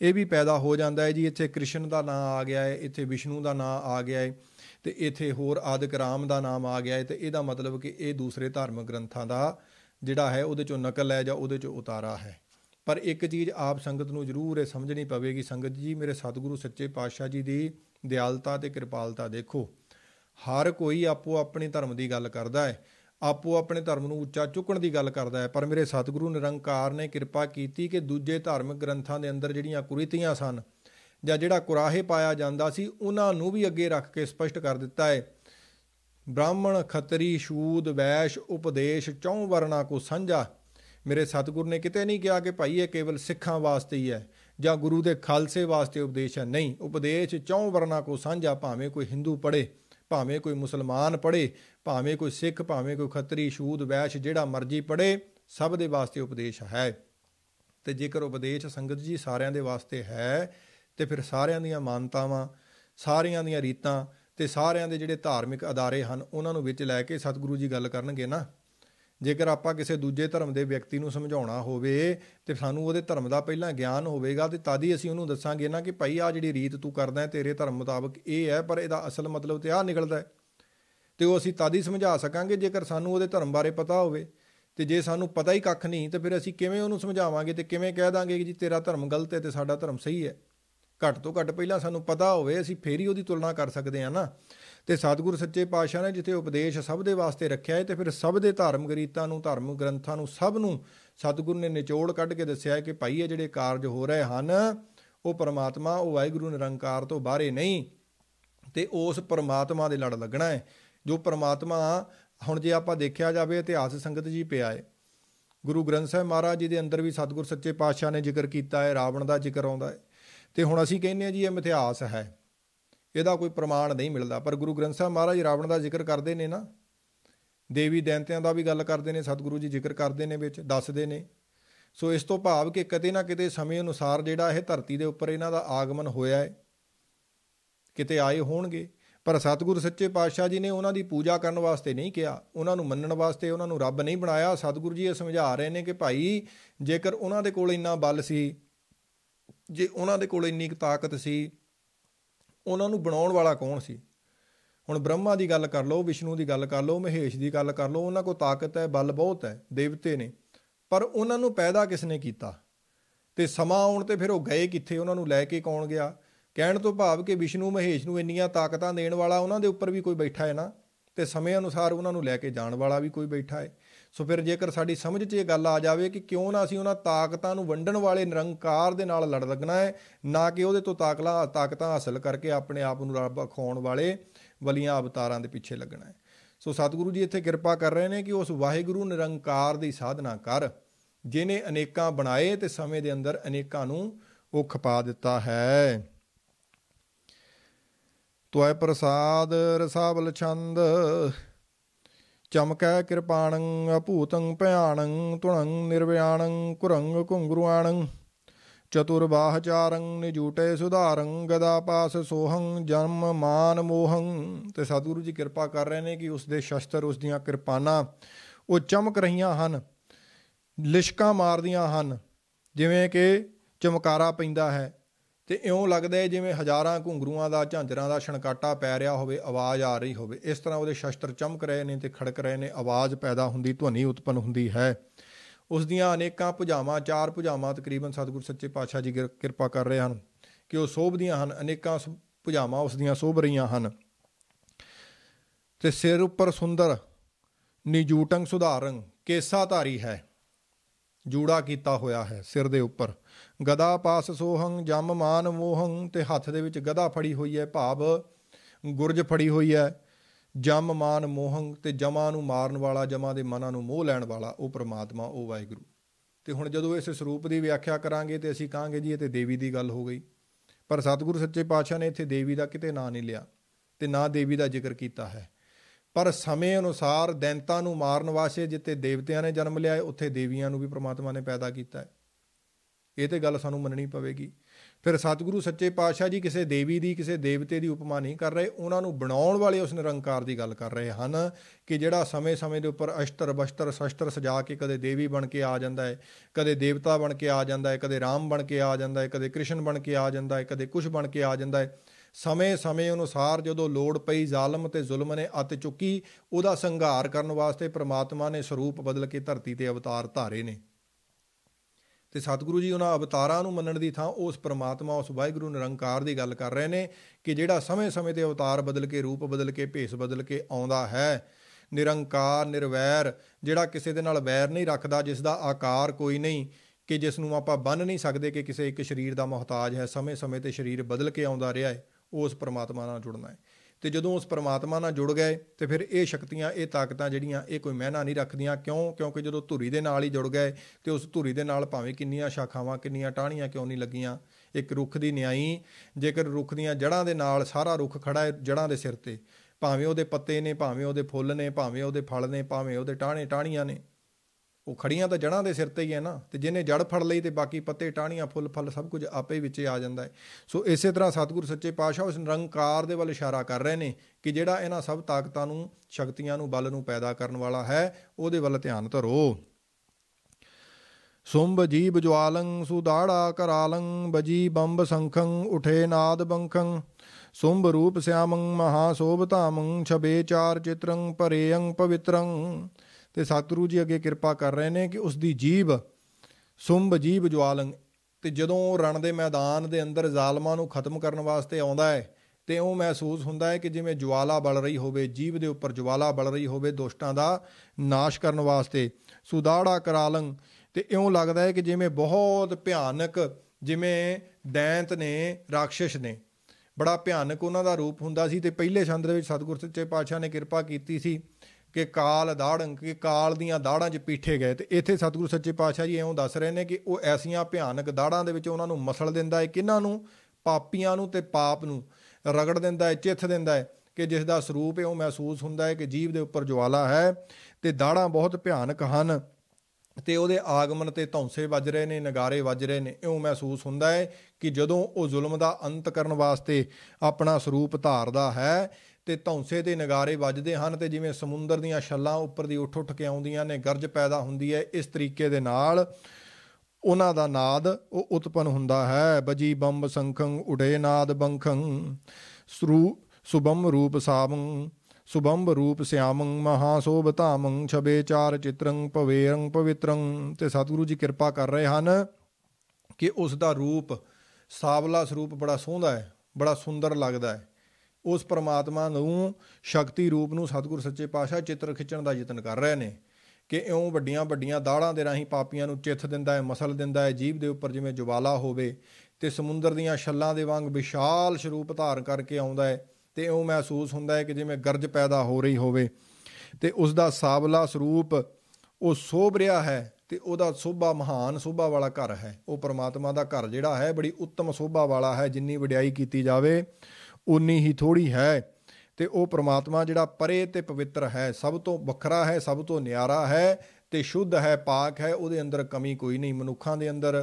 ਇਹ ਵੀ ਪੈਦਾ ਹੋ ਜਾਂਦਾ ਹੈ ਜੀ ਇੱਥੇ ਕ੍ਰਿਸ਼ਨ ਦਾ ਨਾਮ ਆ ਗਿਆ ਹੈ ਇੱਥੇ ਵਿਸ਼ਨੂੰ ਦਾ ਨਾਮ ਆ ਗਿਆ ਹੈ ਤੇ ਇੱਥੇ ਹੋਰ ਆਦਿਕ ਰਾਮ ਦਾ ਨਾਮ ਆ ਗਿਆ ਹੈ ਤੇ ਇਹਦਾ ਮਤਲਬ ਕਿ ਇਹ ਦੂਸਰੇ ਧਾਰਮਿਕ ਗ੍ਰੰਥਾਂ ਦਾ ਜਿਹੜਾ ਹੈ ਉਹਦੇ ਚੋਂ ਨਕਲ ਹੈ ਜਾਂ ਉਹਦੇ ਚੋਂ ਉਤਾਰਾ ਹੈ ਪਰ ਇੱਕ ਚੀਜ਼ ਆਪ ਸੰਗਤ ਨੂੰ ਜ਼ਰੂਰ ਇਹ ਸਮਝਣੀ ਪਵੇਗੀ ਸੰਗਤ ਜੀ ਮੇਰੇ ਸਤਿਗੁਰੂ ਸੱਚੇ ਪਾਤਸ਼ਾਹ ਜੀ ਦੀ ਦਿਆਲਤਾ ਤੇ ਕਿਰਪਾਲਤਾ ਦੇਖੋ ਹਰ ਕੋਈ ਆਪੋ ਆਪਣੇ ਧਰਮ ਦੀ ਗੱਲ ਕਰਦਾ ਹੈ ਆਪੋ ਆਪਣੇ ਧਰਮ ਨੂੰ ਉੱਚਾ ਚੁੱਕਣ ਦੀ ਗੱਲ ਕਰਦਾ ਹੈ ਪਰ ਮੇਰੇ ਸਤਿਗੁਰੂ ਨਿਰੰਕਾਰ ਨੇ ਕਿਰਪਾ ਕੀਤੀ ਕਿ ਦੂਜੇ ਧਾਰਮਿਕ ਗ੍ਰੰਥਾਂ ਦੇ ਅੰਦਰ ਜਿਹੜੀਆਂ ਕੁਰੀਤੀਆਂ ਸਨ ਜਾਂ ਜਿਹੜਾ ਕੁਰਾਹੇ ਪਾਇਆ ਜਾਂਦਾ ਸੀ ਉਹਨਾਂ ਨੂੰ ਵੀ ਅੱਗੇ ਰੱਖ ਕੇ ਸਪਸ਼ਟ ਕਰ ਦਿੱਤਾ ਹੈ ਬ੍ਰਾਹਮਣ ਖੱਤਰੀ ਸ਼ੂਦ ਵੈਸ਼ ਉਪਦੇਸ਼ ਚੌ ਵਰਣਾ ਕੋ ਸਾਂਝਾ ਮੇਰੇ ਸਤਿਗੁਰ ਨੇ ਕਿਤੇ ਨਹੀਂ ਕਿਹਾ ਕਿ ਭਾਈ ਇਹ ਕੇਵਲ ਸਿੱਖਾਂ ਵਾਸਤੇ ਹੀ ਹੈ ਜਾਂ ਗੁਰੂ ਦੇ ਖਾਲਸੇ ਵਾਸਤੇ ਉਪਦੇਸ਼ ਹੈ ਨਹੀਂ ਉਪਦੇਸ਼ ਚੌ ਵਰਣਾ ਕੋ ਸਾਂਝਾ ਭਾਵੇਂ ਕੋਈ ਹਿੰਦੂ ਪੜੇ ਭਾਵੇਂ ਕੋਈ ਮੁਸਲਮਾਨ ਪੜ੍ਹੇ ਭਾਵੇਂ ਕੋਈ ਸਿੱਖ ਭਾਵੇਂ ਕੋਈ ਖੱਤਰੀ ਸ਼ੂਦ ਵੈਸ਼ ਜਿਹੜਾ ਮਰਜ਼ੀ ਪੜ੍ਹੇ ਸਭ ਦੇ ਵਾਸਤੇ ਉਪਦੇਸ਼ ਹੈ ਤੇ ਜੇਕਰ ਉਪਦੇਸ਼ ਸੰਗਤ ਜੀ ਸਾਰਿਆਂ ਦੇ ਵਾਸਤੇ ਹੈ ਤੇ ਫਿਰ ਸਾਰਿਆਂ ਦੀਆਂ ਮਾਨਤਾਵਾਂ ਸਾਰਿਆਂ ਦੀਆਂ ਰੀਤਾਂ ਤੇ ਸਾਰਿਆਂ ਦੇ ਜਿਹੜੇ ਧਾਰਮਿਕ ਅਦਾਰੇ ਹਨ ਉਹਨਾਂ ਨੂੰ ਵਿੱਚ ਲੈ ਕੇ ਸਤਿਗੁਰੂ ਜੀ ਗੱਲ ਕਰਨਗੇ ਨਾ ਜੇਕਰ ਆਪਾਂ ਕਿਸੇ ਦੂਜੇ ਧਰਮ ਦੇ ਵਿਅਕਤੀ ਨੂੰ ਸਮਝਾਉਣਾ ਹੋਵੇ ਤੇ ਸਾਨੂੰ ਉਹਦੇ ਧਰਮ ਦਾ ਪਹਿਲਾਂ ਗਿਆਨ ਹੋਵੇਗਾ ਤੇ ਤਦ ਹੀ ਅਸੀਂ ਉਹਨੂੰ ਦੱਸਾਂਗੇ ਨਾ ਕਿ ਭਾਈ ਆ ਜਿਹੜੀ ਰੀਤ ਤੂੰ ਕਰਦਾ ਹੈ ਤੇਰੇ ਧਰਮ ਮੁਤਾਬਕ ਇਹ ਹੈ ਪਰ ਇਹਦਾ ਅਸਲ ਮਤਲਬ ਤੇ ਆ ਨਿਕਲਦਾ ਹੈ ਤੇ ਉਹ ਅਸੀਂ ਤਦ ਹੀ ਸਮਝਾ ਸਕਾਂਗੇ ਜੇਕਰ ਸਾਨੂੰ ਉਹਦੇ ਧਰਮ ਬਾਰੇ ਪਤਾ ਹੋਵੇ ਤੇ ਜੇ ਸਾਨੂੰ ਪਤਾ ਹੀ ਕੱਖ ਨਹੀਂ ਤੇ ਫਿਰ ਅਸੀਂ ਕਿਵੇਂ ਉਹਨੂੰ ਸਮਝਾਵਾਂਗੇ ਤੇ ਕਿਵੇਂ ਕਹਿ ਦਾਂਗੇ ਕਿ ਜੀ ਤੇਰਾ ਧਰਮ ਗਲਤ ਹੈ ਤੇ ਸਾਡਾ ਧਰਮ ਸਹੀ ਹੈ ਘੱਟ ਤੋਂ ਘੱਟ ਪਹਿਲਾਂ ਸਾਨੂੰ ਪਤਾ ਹੋਵੇ ਅਸੀਂ ਫੇਰ ਹੀ ਉਹਦੀ ਤੁਲਨਾ ਕਰ ਸਕਦੇ ਆ ਨਾ ਤੇ ਸਤਿਗੁਰ ਸੱਚੇ ਪਾਤਸ਼ਾਹ ਨੇ ਜਿੱਥੇ ਉਪਦੇਸ਼ ਸਭ ਦੇ ਵਾਸਤੇ ਰੱਖਿਆ ਹੈ ਤੇ ਫਿਰ ਸਭ ਦੇ ਧਾਰਮਿਕ ਰੀਤਾਂ ਨੂੰ ਧਰਮ ਗ੍ਰੰਥਾਂ ਨੂੰ ਸਭ ਨੂੰ ਸਤਿਗੁਰ ਨੇ ਨਿਚੋੜ ਕੱਢ ਕੇ ਦੱਸਿਆ ਕਿ ਭਾਈ ਇਹ ਜਿਹੜੇ ਕਾਰਜ ਹੋ ਰਹੇ ਹਨ ਉਹ ਪਰਮਾਤਮਾ ਉਹ ਵਾਹਿਗੁਰੂ ਨਿਰੰਕਾਰ ਤੋਂ ਬਾਹਰੇ ਨਹੀਂ ਤੇ ਉਸ ਪਰਮਾਤਮਾ ਦੇ ਲੜ ਲੱਗਣਾ ਹੈ ਜੋ ਪਰਮਾਤਮਾ ਹੁਣ ਜੇ ਆਪਾਂ ਦੇਖਿਆ ਜਾਵੇ ਇਤਿਹਾਸ ਸੰਗਤ ਜੀ ਪਿਆ ਹੈ ਗੁਰੂ ਗ੍ਰੰਥ ਸਾਹਿਬ ਮਹਾਰਾਜ ਜੀ ਦੇ ਅੰਦਰ ਵੀ ਸਤਿਗੁਰ ਸੱਚੇ ਪਾਤਸ਼ਾਹ ਨੇ ਜ਼ਿਕਰ ਕੀਤਾ ਹੈ ਰਾਵਣ ਦਾ ਜ਼ਿਕਰ ਆਉਂਦਾ ਹੈ ਤੇ ਹੁਣ ਅਸੀਂ ਕਹਿੰਦੇ ਆ ਜੀ ਇਹ ਇਤਿਹਾਸ ਹੈ ਇਹਦਾ ਕੋਈ ਪ੍ਰਮਾਣ ਨਹੀਂ ਮਿਲਦਾ ਪਰ ਗੁਰੂ ਗ੍ਰੰਥ ਸਾਹਿਬ ਮਹਾਰਾਜ ਰਾਵਣ ਦਾ ਜ਼ਿਕਰ ਕਰਦੇ ਨੇ ਨਾ ਦੇਵੀ ਦੈਂਤਿਆਂ ਦਾ ਵੀ ਗੱਲ ਕਰਦੇ ਨੇ ਸਤਿਗੁਰੂ ਜੀ ਜ਼ਿਕਰ ਕਰਦੇ ਨੇ ਵਿੱਚ ਦੱਸਦੇ ਨੇ ਸੋ ਇਸ ਤੋਂ ਭਾਵ ਕਿ ਕਿਤੇ ਨਾ ਕਿਤੇ ਸਮੇਂ ਅਨੁਸਾਰ ਜਿਹੜਾ ਇਹ ਧਰਤੀ ਦੇ ਉੱਪਰ ਇਹਨਾਂ ਦਾ ਆਗਮਨ ਹੋਇਆ ਹੈ ਕਿਤੇ ਆਏ ਹੋਣਗੇ ਪਰ ਸਤਿਗੁਰ ਸੱਚੇ ਪਾਤਸ਼ਾਹ ਜੀ ਨੇ ਉਹਨਾਂ ਦੀ ਪੂਜਾ ਕਰਨ ਵਾਸਤੇ ਨਹੀਂ ਕਿਹਾ ਉਹਨਾਂ ਨੂੰ ਮੰਨਣ ਵਾਸਤੇ ਉਹਨਾਂ ਨੂੰ ਰੱਬ ਨਹੀਂ ਬਣਾਇਆ ਸਤਿਗੁਰ ਜੀ ਇਹ ਸਮਝਾ ਰਹੇ ਨੇ ਕਿ ਭਾਈ ਜੇਕਰ ਉਹਨਾਂ ਦੇ ਕੋਲ ਇੰਨਾ ਬਲ ਸੀ ਜੇ ਉਹਨਾਂ ਦੇ ਕੋਲ ਇੰਨੀ ਤਾਕਤ ਸੀ ਉਹਨਾਂ ਨੂੰ ਬਣਾਉਣ ਵਾਲਾ ਕੌਣ ਸੀ ਹੁਣ ਬ੍ਰਹਮਾ ਦੀ ਗੱਲ ਕਰ ਲਓ ਵਿਸ਼ਨੂੰ ਦੀ ਗੱਲ ਕਰ ਲਓ ਮਹੇਸ਼ ਦੀ ਗੱਲ ਕਰ ਲਓ ਉਹਨਾਂ ਕੋਲ ਤਾਕਤ ਹੈ ਬਲ ਬਹੁਤ ਹੈ ਦੇਵਤੇ ਨੇ ਪਰ ਉਹਨਾਂ ਨੂੰ ਪੈਦਾ ਕਿਸ ਨੇ ਕੀਤਾ ਤੇ ਸਮਾਂ ਆਉਣ ਤੇ ਫਿਰ ਉਹ ਗਏ ਕਿੱਥੇ ਉਹਨਾਂ ਨੂੰ ਲੈ ਕੇ ਕੌਣ ਗਿਆ ਕਹਿਣ ਤੋਂ ਭਾਵ ਕਿ ਵਿਸ਼ਨੂੰ ਮਹੇਸ਼ ਨੂੰ ਇੰਨੀਆਂ ਤਾਕਤਾਂ ਦੇਣ ਵਾਲਾ ਉਹਨਾਂ ਦੇ ਉੱਪਰ ਵੀ ਕੋਈ ਬੈਠਾ ਹੈ ਨਾ ਤੇ ਸਮੇਂ ਅਨੁਸਾਰ ਉਹਨਾਂ ਨੂੰ ਲੈ ਕੇ ਜਾਣ ਵਾਲਾ ਵੀ ਕੋਈ ਬੈਠਾ ਹੈ ਸੋ ਫਿਰ ਜੇਕਰ ਸਾਡੀ ਸਮਝ 'ਚ ਇਹ ਗੱਲ ਆ ਜਾਵੇ ਕਿ ਕਿਉਂ ਨਾ ਅਸੀਂ ਉਹਨਾਂ ਤਾਕਤਾਂ ਨੂੰ ਵੰਡਣ ਵਾਲੇ ਨਿਰੰਕਾਰ ਦੇ ਨਾਲ ਲੜ ਲੱਗਣਾ ਹੈ ਨਾ ਕਿ ਉਹਦੇ ਤੋਂ ਤਾਕਲਾ ਤਾਕਤਾਂ ਹਾਸਲ ਕਰਕੇ ਆਪਣੇ ਆਪ ਨੂੰ ਰੱਬ ਖੋਣ ਵਾਲੇ ਵਲੀਆਂ ਅਵਤਾਰਾਂ ਦੇ ਪਿੱਛੇ ਲੱਗਣਾ ਹੈ ਸੋ ਸਤਿਗੁਰੂ ਜੀ ਇੱਥੇ ਕਿਰਪਾ ਕਰ ਰਹੇ ਨੇ ਕਿ ਉਸ ਵਾਹਿਗੁਰੂ ਨਿਰੰਕਾਰ ਦੀ ਸਾਧਨਾ ਕਰ ਜਿਨੇ ਅਨੇਕਾਂ ਬਣਾਏ ਤੇ ਸਮੇਂ ਦੇ ਅੰਦਰ ਅਨੇਕਾਂ ਨੂੰ ਉਹ ਖਪਾ ਦਿੱਤਾ ਹੈ ਤੋਇ ਪ੍ਰਸਾਦ ਰਸਾਵਲ ਛੰਦ ਚਮਕੈ ਕਿਰਪਾਣੰ ਅਭੂਤੰ ਭਿਆਣੰ ਤੁਣੰ ਨਿਰਵਿਆਣੰ ਕੁਰੰਗ ਚਤੁਰ ਬਾਹਚਾਰੰ ਨਿਜੂਟੇ ਸੁਧਾਰੰ ਗਦਾ ਪਾਸ ਸੋਹੰ ਜਨਮ ਮਾਨ ਮੋਹੰ ਤੇ ਸਤਿਗੁਰੂ ਜੀ ਕਿਰਪਾ ਕਰ ਰਹੇ ਨੇ ਕਿ ਉਸ ਦੇ ਸ਼ਸਤਰ ਉਸ ਦੀਆਂ ਕਿਰਪਾਨਾਂ ਉਹ ਚਮਕ ਰਹੀਆਂ ਹਨ ਲਿਸ਼ਕਾਂ ਮਾਰਦੀਆਂ ਹਨ ਜਿਵੇਂ ਕਿ ਚਮਕਾਰਾ ਪੈਂਦਾ ਹੈ ਤੇ ਇਉਂ ਲੱਗਦਾ ਹੈ ਜਿਵੇਂ ਹਜ਼ਾਰਾਂ ਘੁੰਗਰੂਆਂ ਦਾ ਝਾਂਜਰਾਂ ਦਾ ਛਣਕਾਟਾ ਪੈ ਰਿਹਾ ਹੋਵੇ ਆਵਾਜ਼ ਆ ਰਹੀ ਹੋਵੇ ਇਸ ਤਰ੍ਹਾਂ ਉਹਦੇ ਸ਼ਸਤਰ ਚਮਕ ਰਹੇ ਨੇ ਤੇ ਖੜਕ ਰਹੇ ਨੇ ਆਵਾਜ਼ ਪੈਦਾ ਹੁੰਦੀ ਧੁਨੀ ਉਤਪਨ ਹੁੰਦੀ ਹੈ ਉਸ ਦੀਆਂ ਅਨੇਕਾਂ ਭੁਜਾਵਾਂ ਚਾਰ ਭੁਜਾਵਾਂ ਤਕਰੀਬਨ ਸਤਿਗੁਰ ਸੱਚੇ ਪਾਤਸ਼ਾਹ ਜੀ ਕਿਰਪਾ ਕਰ ਰਹੇ ਹਨ ਕਿ ਉਹ ਸੋਭਦੀਆਂ ਹਨ ਅਨੇਕਾਂ ਭੁਜਾਵਾਂ ਉਸ ਦੀਆਂ ਸੋਭ ਰਹੀਆਂ ਹਨ ਤੇ ਸਿਰ ਉੱਪਰ ਸੁੰਦਰ ਨਿਜੂਟੰਗ ਸੁਧਾਰਨ ਕੇਸਾ ਧਾਰੀ ਹੈ ਜੂੜਾ ਕੀਤਾ ਹੋਇਆ ਹੈ ਸਿਰ ਦੇ ਉੱਪਰ ਗਦਾ ਪਾਸ ਸੋਹੰ ਜਮ ਮਾਨ ਮੋਹੰ ਤੇ ਹੱਥ ਦੇ ਵਿੱਚ ਗਦਾ ਫੜੀ ਹੋਈ ਹੈ ਭਾਵ ਗੁਰਜ ਫੜੀ ਹੋਈ ਹੈ ਜਮ ਮਾਨ ਮੋਹੰ ਤੇ ਜਮਾ ਨੂੰ ਮਾਰਨ ਵਾਲਾ ਜਮਾ ਦੇ ਮਨਾਂ ਨੂੰ ਮੋਹ ਲੈਣ ਵਾਲਾ ਉਹ ਪ੍ਰਮਾਤਮਾ ਉਹ ਵਾਹਿਗੁਰੂ ਤੇ ਹੁਣ ਜਦੋਂ ਇਸ ਸਰੂਪ ਦੀ ਵਿਆਖਿਆ ਕਰਾਂਗੇ ਤੇ ਅਸੀਂ ਕਹਾਂਗੇ ਜੀ ਇਹ ਤੇ ਦੇਵੀ ਦੀ ਗੱਲ ਹੋ ਗਈ ਪਰ ਸਤਿਗੁਰੂ ਸੱਚੇ ਪਾਤਸ਼ਾਹ ਨੇ ਇੱਥੇ ਦੇਵੀ ਦਾ ਕਿਤੇ ਨਾਂ ਨਹੀਂ ਲਿਆ ਤੇ ਨਾ ਦੇਵੀ ਦਾ ਜ਼ਿਕਰ ਕੀਤਾ ਹੈ ਪਰ ਸਮੇਂ ਅਨੁਸਾਰ ਦੈਂਤਾਂ ਨੂੰ ਮਾਰਨ ਵਾਸਤੇ ਜਿੱਤੇ ਦੇਵਤਿਆਂ ਨੇ ਜਨਮ ਲਿਆ ਉੱਥੇ ਦੇਵੀਆਂ ਨੂੰ ਵੀ ਪ੍ਰਮਾਤਮਾ ਨੇ ਪੈਦਾ ਕੀਤਾ ਹੈ ਇਹ ਤੇ ਗੱਲ ਸਾਨੂੰ ਮੰਨਣੀ ਪਵੇਗੀ ਫਿਰ ਸਤਿਗੁਰੂ ਸੱਚੇ ਪਾਤਸ਼ਾਹ ਜੀ ਕਿਸੇ ਦੇਵੀ ਦੀ ਕਿਸੇ ਦੇਵਤੇ ਦੀ ਉਪਮਾ ਨਹੀਂ ਕਰ ਰਹੇ ਉਹਨਾਂ ਨੂੰ ਬਣਾਉਣ ਵਾਲੇ ਉਸ ਨਿਰੰਕਾਰ ਦੀ ਗੱਲ ਕਰ ਰਹੇ ਹਨ ਕਿ ਜਿਹੜਾ ਸਮੇਂ-ਸਮੇਂ ਦੇ ਉੱਪਰ ਅਸ਼ਤਰ ਬਸ਼ਤਰ ਸ਼ਸਤਰ ਸਜਾ ਕੇ ਕਦੇ ਦੇਵੀ ਬਣ ਕੇ ਆ ਜਾਂਦਾ ਹੈ ਕਦੇ ਦੇਵਤਾ ਬਣ ਕੇ ਆ ਜਾਂਦਾ ਹੈ ਕਦੇ ਰਾਮ ਬਣ ਕੇ ਆ ਜਾਂਦਾ ਹੈ ਕਦੇ ਕ੍ਰਿਸ਼ਨ ਬਣ ਕੇ ਆ ਜਾਂਦਾ ਹੈ ਕਦੇ ਕੁਛ ਬਣ ਕੇ ਆ ਜਾਂਦਾ ਹੈ ਸਮੇਂ-ਸਮੇਂ ਅਨੁਸਾਰ ਜਦੋਂ ਲੋੜ ਪਈ ਜ਼ਾਲਮ ਤੇ ਜ਼ੁਲਮ ਨੇ ਅਤ ਚੁੱਕੀ ਉਹਦਾ ਸੰਘਾਰ ਕਰਨ ਵਾਸਤੇ ਪ੍ਰਮਾਤਮਾ ਨੇ ਸਰੂਪ ਬਦਲ ਕੇ ਧਰਤੀ ਤੇ ਅਵਤਾਰ ਧਾਰੇ ਨੇ ਤੇ ਸਤਿਗੁਰੂ ਜੀ ਉਹਨਾਂ ਅਵਤਾਰਾਂ ਨੂੰ ਮੰਨਣ ਦੀ ਥਾਂ ਉਸ ਪ੍ਰਮਾਤਮਾ ਉਸ ਵਾਹਿਗੁਰੂ ਨਿਰੰਕਾਰ ਦੀ ਗੱਲ ਕਰ ਰਹੇ ਨੇ ਕਿ ਜਿਹੜਾ ਸਮੇਂ-ਸਮੇਂ ਤੇ ਅਵਤਾਰ ਬਦਲ ਕੇ ਰੂਪ ਬਦਲ ਕੇ ਭੇਸ ਬਦਲ ਕੇ ਆਉਂਦਾ ਹੈ ਨਿਰੰਕਾਰ ਨਿਰਵੈਰ ਜਿਹੜਾ ਕਿਸੇ ਦੇ ਨਾਲ ਵੈਰ ਨਹੀਂ ਰੱਖਦਾ ਜਿਸ ਦਾ ਆਕਾਰ ਕੋਈ ਨਹੀਂ ਕਿ ਜਿਸ ਨੂੰ ਆਪਾਂ ਬੰਨ ਨਹੀਂ ਸਕਦੇ ਕਿ ਕਿਸੇ ਇੱਕ ਸਰੀਰ ਦਾ ਮਹਤਾਜ ਹੈ ਸਮੇਂ-ਸਮੇਂ ਤੇ ਸਰੀਰ ਬਦਲ ਕੇ ਆਉਂਦਾ ਰਿਹਾ ਹੈ ਉਸ ਪ੍ਰਮਾਤਮਾ ਨਾਲ ਜੁੜਨਾ ਹੈ ਤੇ ਜਦੋਂ ਉਸ ਪਰਮਾਤਮਾ ਨਾਲ ਜੁੜ ਗਏ ਤੇ ਫਿਰ ਇਹ ਸ਼ਕਤੀਆਂ ਇਹ ਤਾਕਤਾਂ ਜਿਹੜੀਆਂ ਇਹ ਕੋਈ ਮਹਿਨਾ ਨਹੀਂ ਰੱਖਦੀਆਂ ਕਿਉਂ ਕਿਉਂਕਿ ਜਦੋਂ ਧੁਰੀ ਦੇ ਨਾਲ ਹੀ ਜੁੜ ਗਏ ਤੇ ਉਸ ਧੁਰੀ ਦੇ ਨਾਲ ਭਾਵੇਂ ਕਿੰਨੀਆਂ ਸ਼ਾਖਾਵਾਂ ਕਿੰਨੀਆਂ ਟਾਹਣੀਆਂ ਕਿਉਂ ਨਹੀਂ ਲੱਗੀਆਂ ਇੱਕ ਰੁੱਖ ਦੀ ਨਿਆਈ ਜੇਕਰ ਰੁੱਖ ਦੀਆਂ ਜੜਾਂ ਦੇ ਨਾਲ ਸਾਰਾ ਰੁੱਖ ਖੜਾ ਹੈ ਜੜਾਂ ਦੇ ਸਿਰ ਤੇ ਭਾਵੇਂ ਉਹਦੇ ਪੱਤੇ ਨੇ ਭਾਵੇਂ ਉਹਦੇ ਫੁੱਲ ਨੇ ਭਾਵੇਂ ਉਹਦੇ ਫਲ ਨੇ ਭਾਵੇਂ ਉਹਦੇ ਟਾਹਣੇ ਟਾਹਣੀਆਂ ਨੇ ਉਹ ਖੜੀਆਂ ਤਾਂ ਜੜਾਂ ਦੇ ਸਿਰ ਤੇ ਹੀ ਹੈ ਨਾ ਤੇ ਜਿਹਨੇ ਜੜ ਫੜ ਲਈ ਤੇ ਬਾਕੀ ਪੱਤੇ ਟਾਹਣੀਆਂ ਫੁੱਲ ਫਲ ਸਭ ਕੁਝ ਆਪੇ ਵਿੱਚ ਆ ਜਾਂਦਾ ਹੈ ਸੋ ਇਸੇ ਤਰ੍ਹਾਂ ਸਤਿਗੁਰ ਸੱਚੇ ਪਾਤਸ਼ਾਹ ਉਸ ਨਿਰੰਕਾਰ ਦੇ ਵੱਲ ਇਸ਼ਾਰਾ ਕਰ ਰਹੇ ਨੇ ਕਿ ਜਿਹੜਾ ਇਹਨਾਂ ਸਭ ਤਾਕਤਾਂ ਨੂੰ ਸ਼ਕਤੀਆਂ ਨੂੰ ਬਲ ਨੂੰ ਪੈਦਾ ਕਰਨ ਵਾਲਾ ਹੈ ਉਹਦੇ ਵੱਲ ਧਿਆਨ ਧਰੋ ਸੁੰਭ ਜੀਬ ਜਵਾਲੰ ਸੁਦਾੜਾ ਕਰਾਲੰ ਬਜੀ ਬੰਬ ਸੰਖੰ ਉਠੇ ਨਾਦ ਬੰਖੰ ਸੁੰਭ ਰੂਪ ਸਿਆਮੰ ਮਹਾ ਸੋਭਤਾਮੰ ਛਬੇ ਚਾਰ ਚਿਤਰੰ ਅੰ ਪਵਿੱਤਰੰ ਤੇ ਸਤਿਗੁਰੂ ਜੀ ਅੱਗੇ ਕਿਰਪਾ ਕਰ ਰਹੇ ਨੇ ਕਿ ਉਸ ਦੀ ਜੀਬ ਸੁੰਭ ਜੀਬ ਜਵਾਲੰਗ ਤੇ ਜਦੋਂ ਉਹ ਰਣ ਦੇ ਮੈਦਾਨ ਦੇ ਅੰਦਰ ਜ਼ਾਲਮਾਂ ਨੂੰ ਖਤਮ ਕਰਨ ਵਾਸਤੇ ਆਉਂਦਾ ਹੈ ਤੇ ਉਹ ਮਹਿਸੂਸ ਹੁੰਦਾ ਹੈ ਕਿ ਜਿਵੇਂ ਜਵਾਲਾ ਬਲ ਰਹੀ ਹੋਵੇ ਜੀਬ ਦੇ ਉੱਪਰ ਜਵਾਲਾ ਬਲ ਰਹੀ ਹੋਵੇ ਦੁਸ਼ਟਾਂ ਦਾ ਨਾਸ਼ ਕਰਨ ਵਾਸਤੇ ਸੁਦਾੜਾ ਕਰਾਲੰ ਤੇ ਇਉਂ ਲੱਗਦਾ ਹੈ ਕਿ ਜਿਵੇਂ ਬਹੁਤ ਭਿਆਨਕ ਜਿਵੇਂ ਦੈਂਤ ਨੇ ਰਾਖਸ਼ ਨੇ ਬੜਾ ਭਿਆਨਕ ਉਹਨਾਂ ਦਾ ਰੂਪ ਹੁੰਦਾ ਸੀ ਤੇ ਪਹਿਲੇ ਛੰਦ ਦੇ ਵਿੱਚ ਸਤਿਗੁਰ ਸੱਚੇ ਪਾਤਸ਼ਾਹ ਨੇ ਕਿਰਪਾ ਕੀਤੀ ਸੀ ਕਿ ਕਾਲ ਦਾੜੰ ਕਿ ਕਾਲ ਦੀਆਂ ਦਾੜਾਂ 'ਚ ਪੀਠੇ ਗਏ ਤੇ ਇੱਥੇ ਸਤਿਗੁਰੂ ਸੱਚੇ ਪਾਤਸ਼ਾਹ ਜੀ ਐਉਂ ਦੱਸ ਰਹੇ ਨੇ ਕਿ ਉਹ ਐਸੀਆਂ ਭਿਆਨਕ ਦਾੜਾਂ ਦੇ ਵਿੱਚ ਉਹਨਾਂ ਨੂੰ ਮਸਲ ਦਿੰਦਾ ਹੈ ਕਿਨਾਂ ਨੂੰ ਪਾਪੀਆਂ ਨੂੰ ਤੇ ਪਾਪ ਨੂੰ ਰਗੜ ਦਿੰਦਾ ਹੈ ਚਿੱਥ ਦਿੰਦਾ ਹੈ ਕਿ ਜਿਸ ਦਾ ਸਰੂਪ ਉਹ ਮਹਿਸੂਸ ਹੁੰਦਾ ਹੈ ਕਿ ਜੀਵ ਦੇ ਉੱਪਰ ਜਵਾਲਾ ਹੈ ਤੇ ਦਾੜਾਂ ਬਹੁਤ ਭਿਆਨਕ ਹਨ ਤੇ ਉਹਦੇ ਆਗਮਨ ਤੇ ਧੌਂਸੇ ਵੱਜ ਰਹੇ ਨੇ ਨਗਾਰੇ ਵੱਜ ਰਹੇ ਨੇ ਇਉਂ ਮਹਿਸੂਸ ਹੁੰਦਾ ਹੈ ਕਿ ਜਦੋਂ ਉਹ ਜ਼ੁਲਮ ਦਾ ਅੰਤ ਕਰਨ ਵਾਸਤੇ ਆਪਣਾ ਸਰੂਪ ਧਾਰਦਾ ਹੈ ਤੇ ਧੌਂਸੇ ਦੇ ਨਗਾਰੇ ਵੱਜਦੇ ਹਨ ਤੇ ਜਿਵੇਂ ਸਮੁੰਦਰ ਦੀਆਂ ਛੱਲਾਂ ਉੱਪਰ ਦੀ ਉੱਠ ਉੱਠ ਕੇ ਆਉਂਦੀਆਂ ਨੇ ਗਰਜ ਪੈਦਾ ਹੁੰਦੀ ਹੈ ਇਸ ਤਰੀਕੇ ਦੇ ਨਾਲ ਉਹਨਾਂ ਦਾ ਨਾਦ ਉਹ ਉਤਪਨ ਹੁੰਦਾ ਹੈ ਬਜੀ ਬੰਬ ਸੰਖੰ ਉਡੇ ਨਾਦ ਬੰਖੰ ਸ੍ਰੂ ਸੁਬੰਮ ਰੂਪ ਸਾਵੰ ਸੁਬੰਬ ਰੂਪ ਸਿਆਮੰ ਮਹਾ ਸੋਭਤਾਮੰ ਛਬੇ ਚਾਰ ਚਿਤਰੰ ਪਵੇਰੰ ਪਵਿੱਤਰੰ ਤੇ ਸਤਿਗੁਰੂ ਜੀ ਕਿਰਪਾ ਕਰ ਰਹੇ ਹਨ ਕਿ ਉਸ ਦਾ ਰੂਪ ਸਾਵਲਾ ਸਰੂਪ ਬੜਾ ਸੋਹਣਾ ਹੈ ਬੜਾ ਸੁੰਦਰ ਲੱਗਦਾ ਹੈ ਉਸ ਪਰਮਾਤਮਾ ਨੂੰ ਸ਼ਕਤੀ ਰੂਪ ਨੂੰ ਸਤਿਗੁਰ ਸੱਚੇ ਪਾਤਸ਼ਾਹ ਚਿੱਤਰ ਖਿੱਚਣ ਦਾ ਯਤਨ ਕਰ ਰਹੇ ਨੇ ਕਿ ਇਉਂ ਵੱਡੀਆਂ ਵੱਡੀਆਂ ਦਾੜਾਂ ਦੇ ਰਾਹੀਂ ਪਾਪੀਆਂ ਨੂੰ ਚਿੱਥ ਦਿੰਦਾ ਹੈ ਮਸਲ ਦਿੰਦਾ ਹੈ ਜੀਬ ਦੇ ਉੱਪਰ ਜਿਵੇਂ ਜਵਾਲਾ ਹੋਵੇ ਤੇ ਸਮੁੰਦਰ ਦੀਆਂ ਛੱਲਾਂ ਦੇ ਵਾਂਗ ਵਿਸ਼ਾਲ ਸਰੂਪ ਧਾਰਨ ਕਰਕੇ ਆਉਂਦਾ ਹੈ ਤੇ ਇਉਂ ਮਹਿਸੂਸ ਹੁੰਦਾ ਹੈ ਕਿ ਜਿਵੇਂ ਗਰਜ ਪੈਦਾ ਹੋ ਰਹੀ ਹੋਵੇ ਤੇ ਉਸ ਦਾ ਸਾਬਲਾ ਸਰੂਪ ਉਹ ਸੋਭ ਰਿਹਾ ਹੈ ਤੇ ਉਹਦਾ ਸੋਭਾ ਮਹਾਨ ਸੋਭਾ ਵਾਲਾ ਘਰ ਹੈ ਉਹ ਪਰਮਾਤਮਾ ਦਾ ਘਰ ਜਿਹੜਾ ਹੈ ਬੜੀ ਉੱਤਮ ਸੋਭਾ ਵਾਲਾ ਹੈ ਜਿੰਨੀ ਵਡਿਆਈ ਕੀਤੀ ਜਾਵੇ ਉਨੀ ਹੀ ਥੋੜੀ ਹੈ ਤੇ ਉਹ ਪ੍ਰਮਾਤਮਾ ਜਿਹੜਾ ਪਰੇ ਤੇ ਪਵਿੱਤਰ ਹੈ ਸਭ ਤੋਂ ਵੱਖਰਾ ਹੈ ਸਭ ਤੋਂ ਨਿਆਰਾ ਹੈ ਤੇ ਸ਼ੁੱਧ ਹੈ ਪਾਕ ਹੈ ਉਹਦੇ ਅੰਦਰ ਕਮੀ ਕੋਈ ਨਹੀਂ ਮਨੁੱਖਾਂ ਦੇ ਅੰਦਰ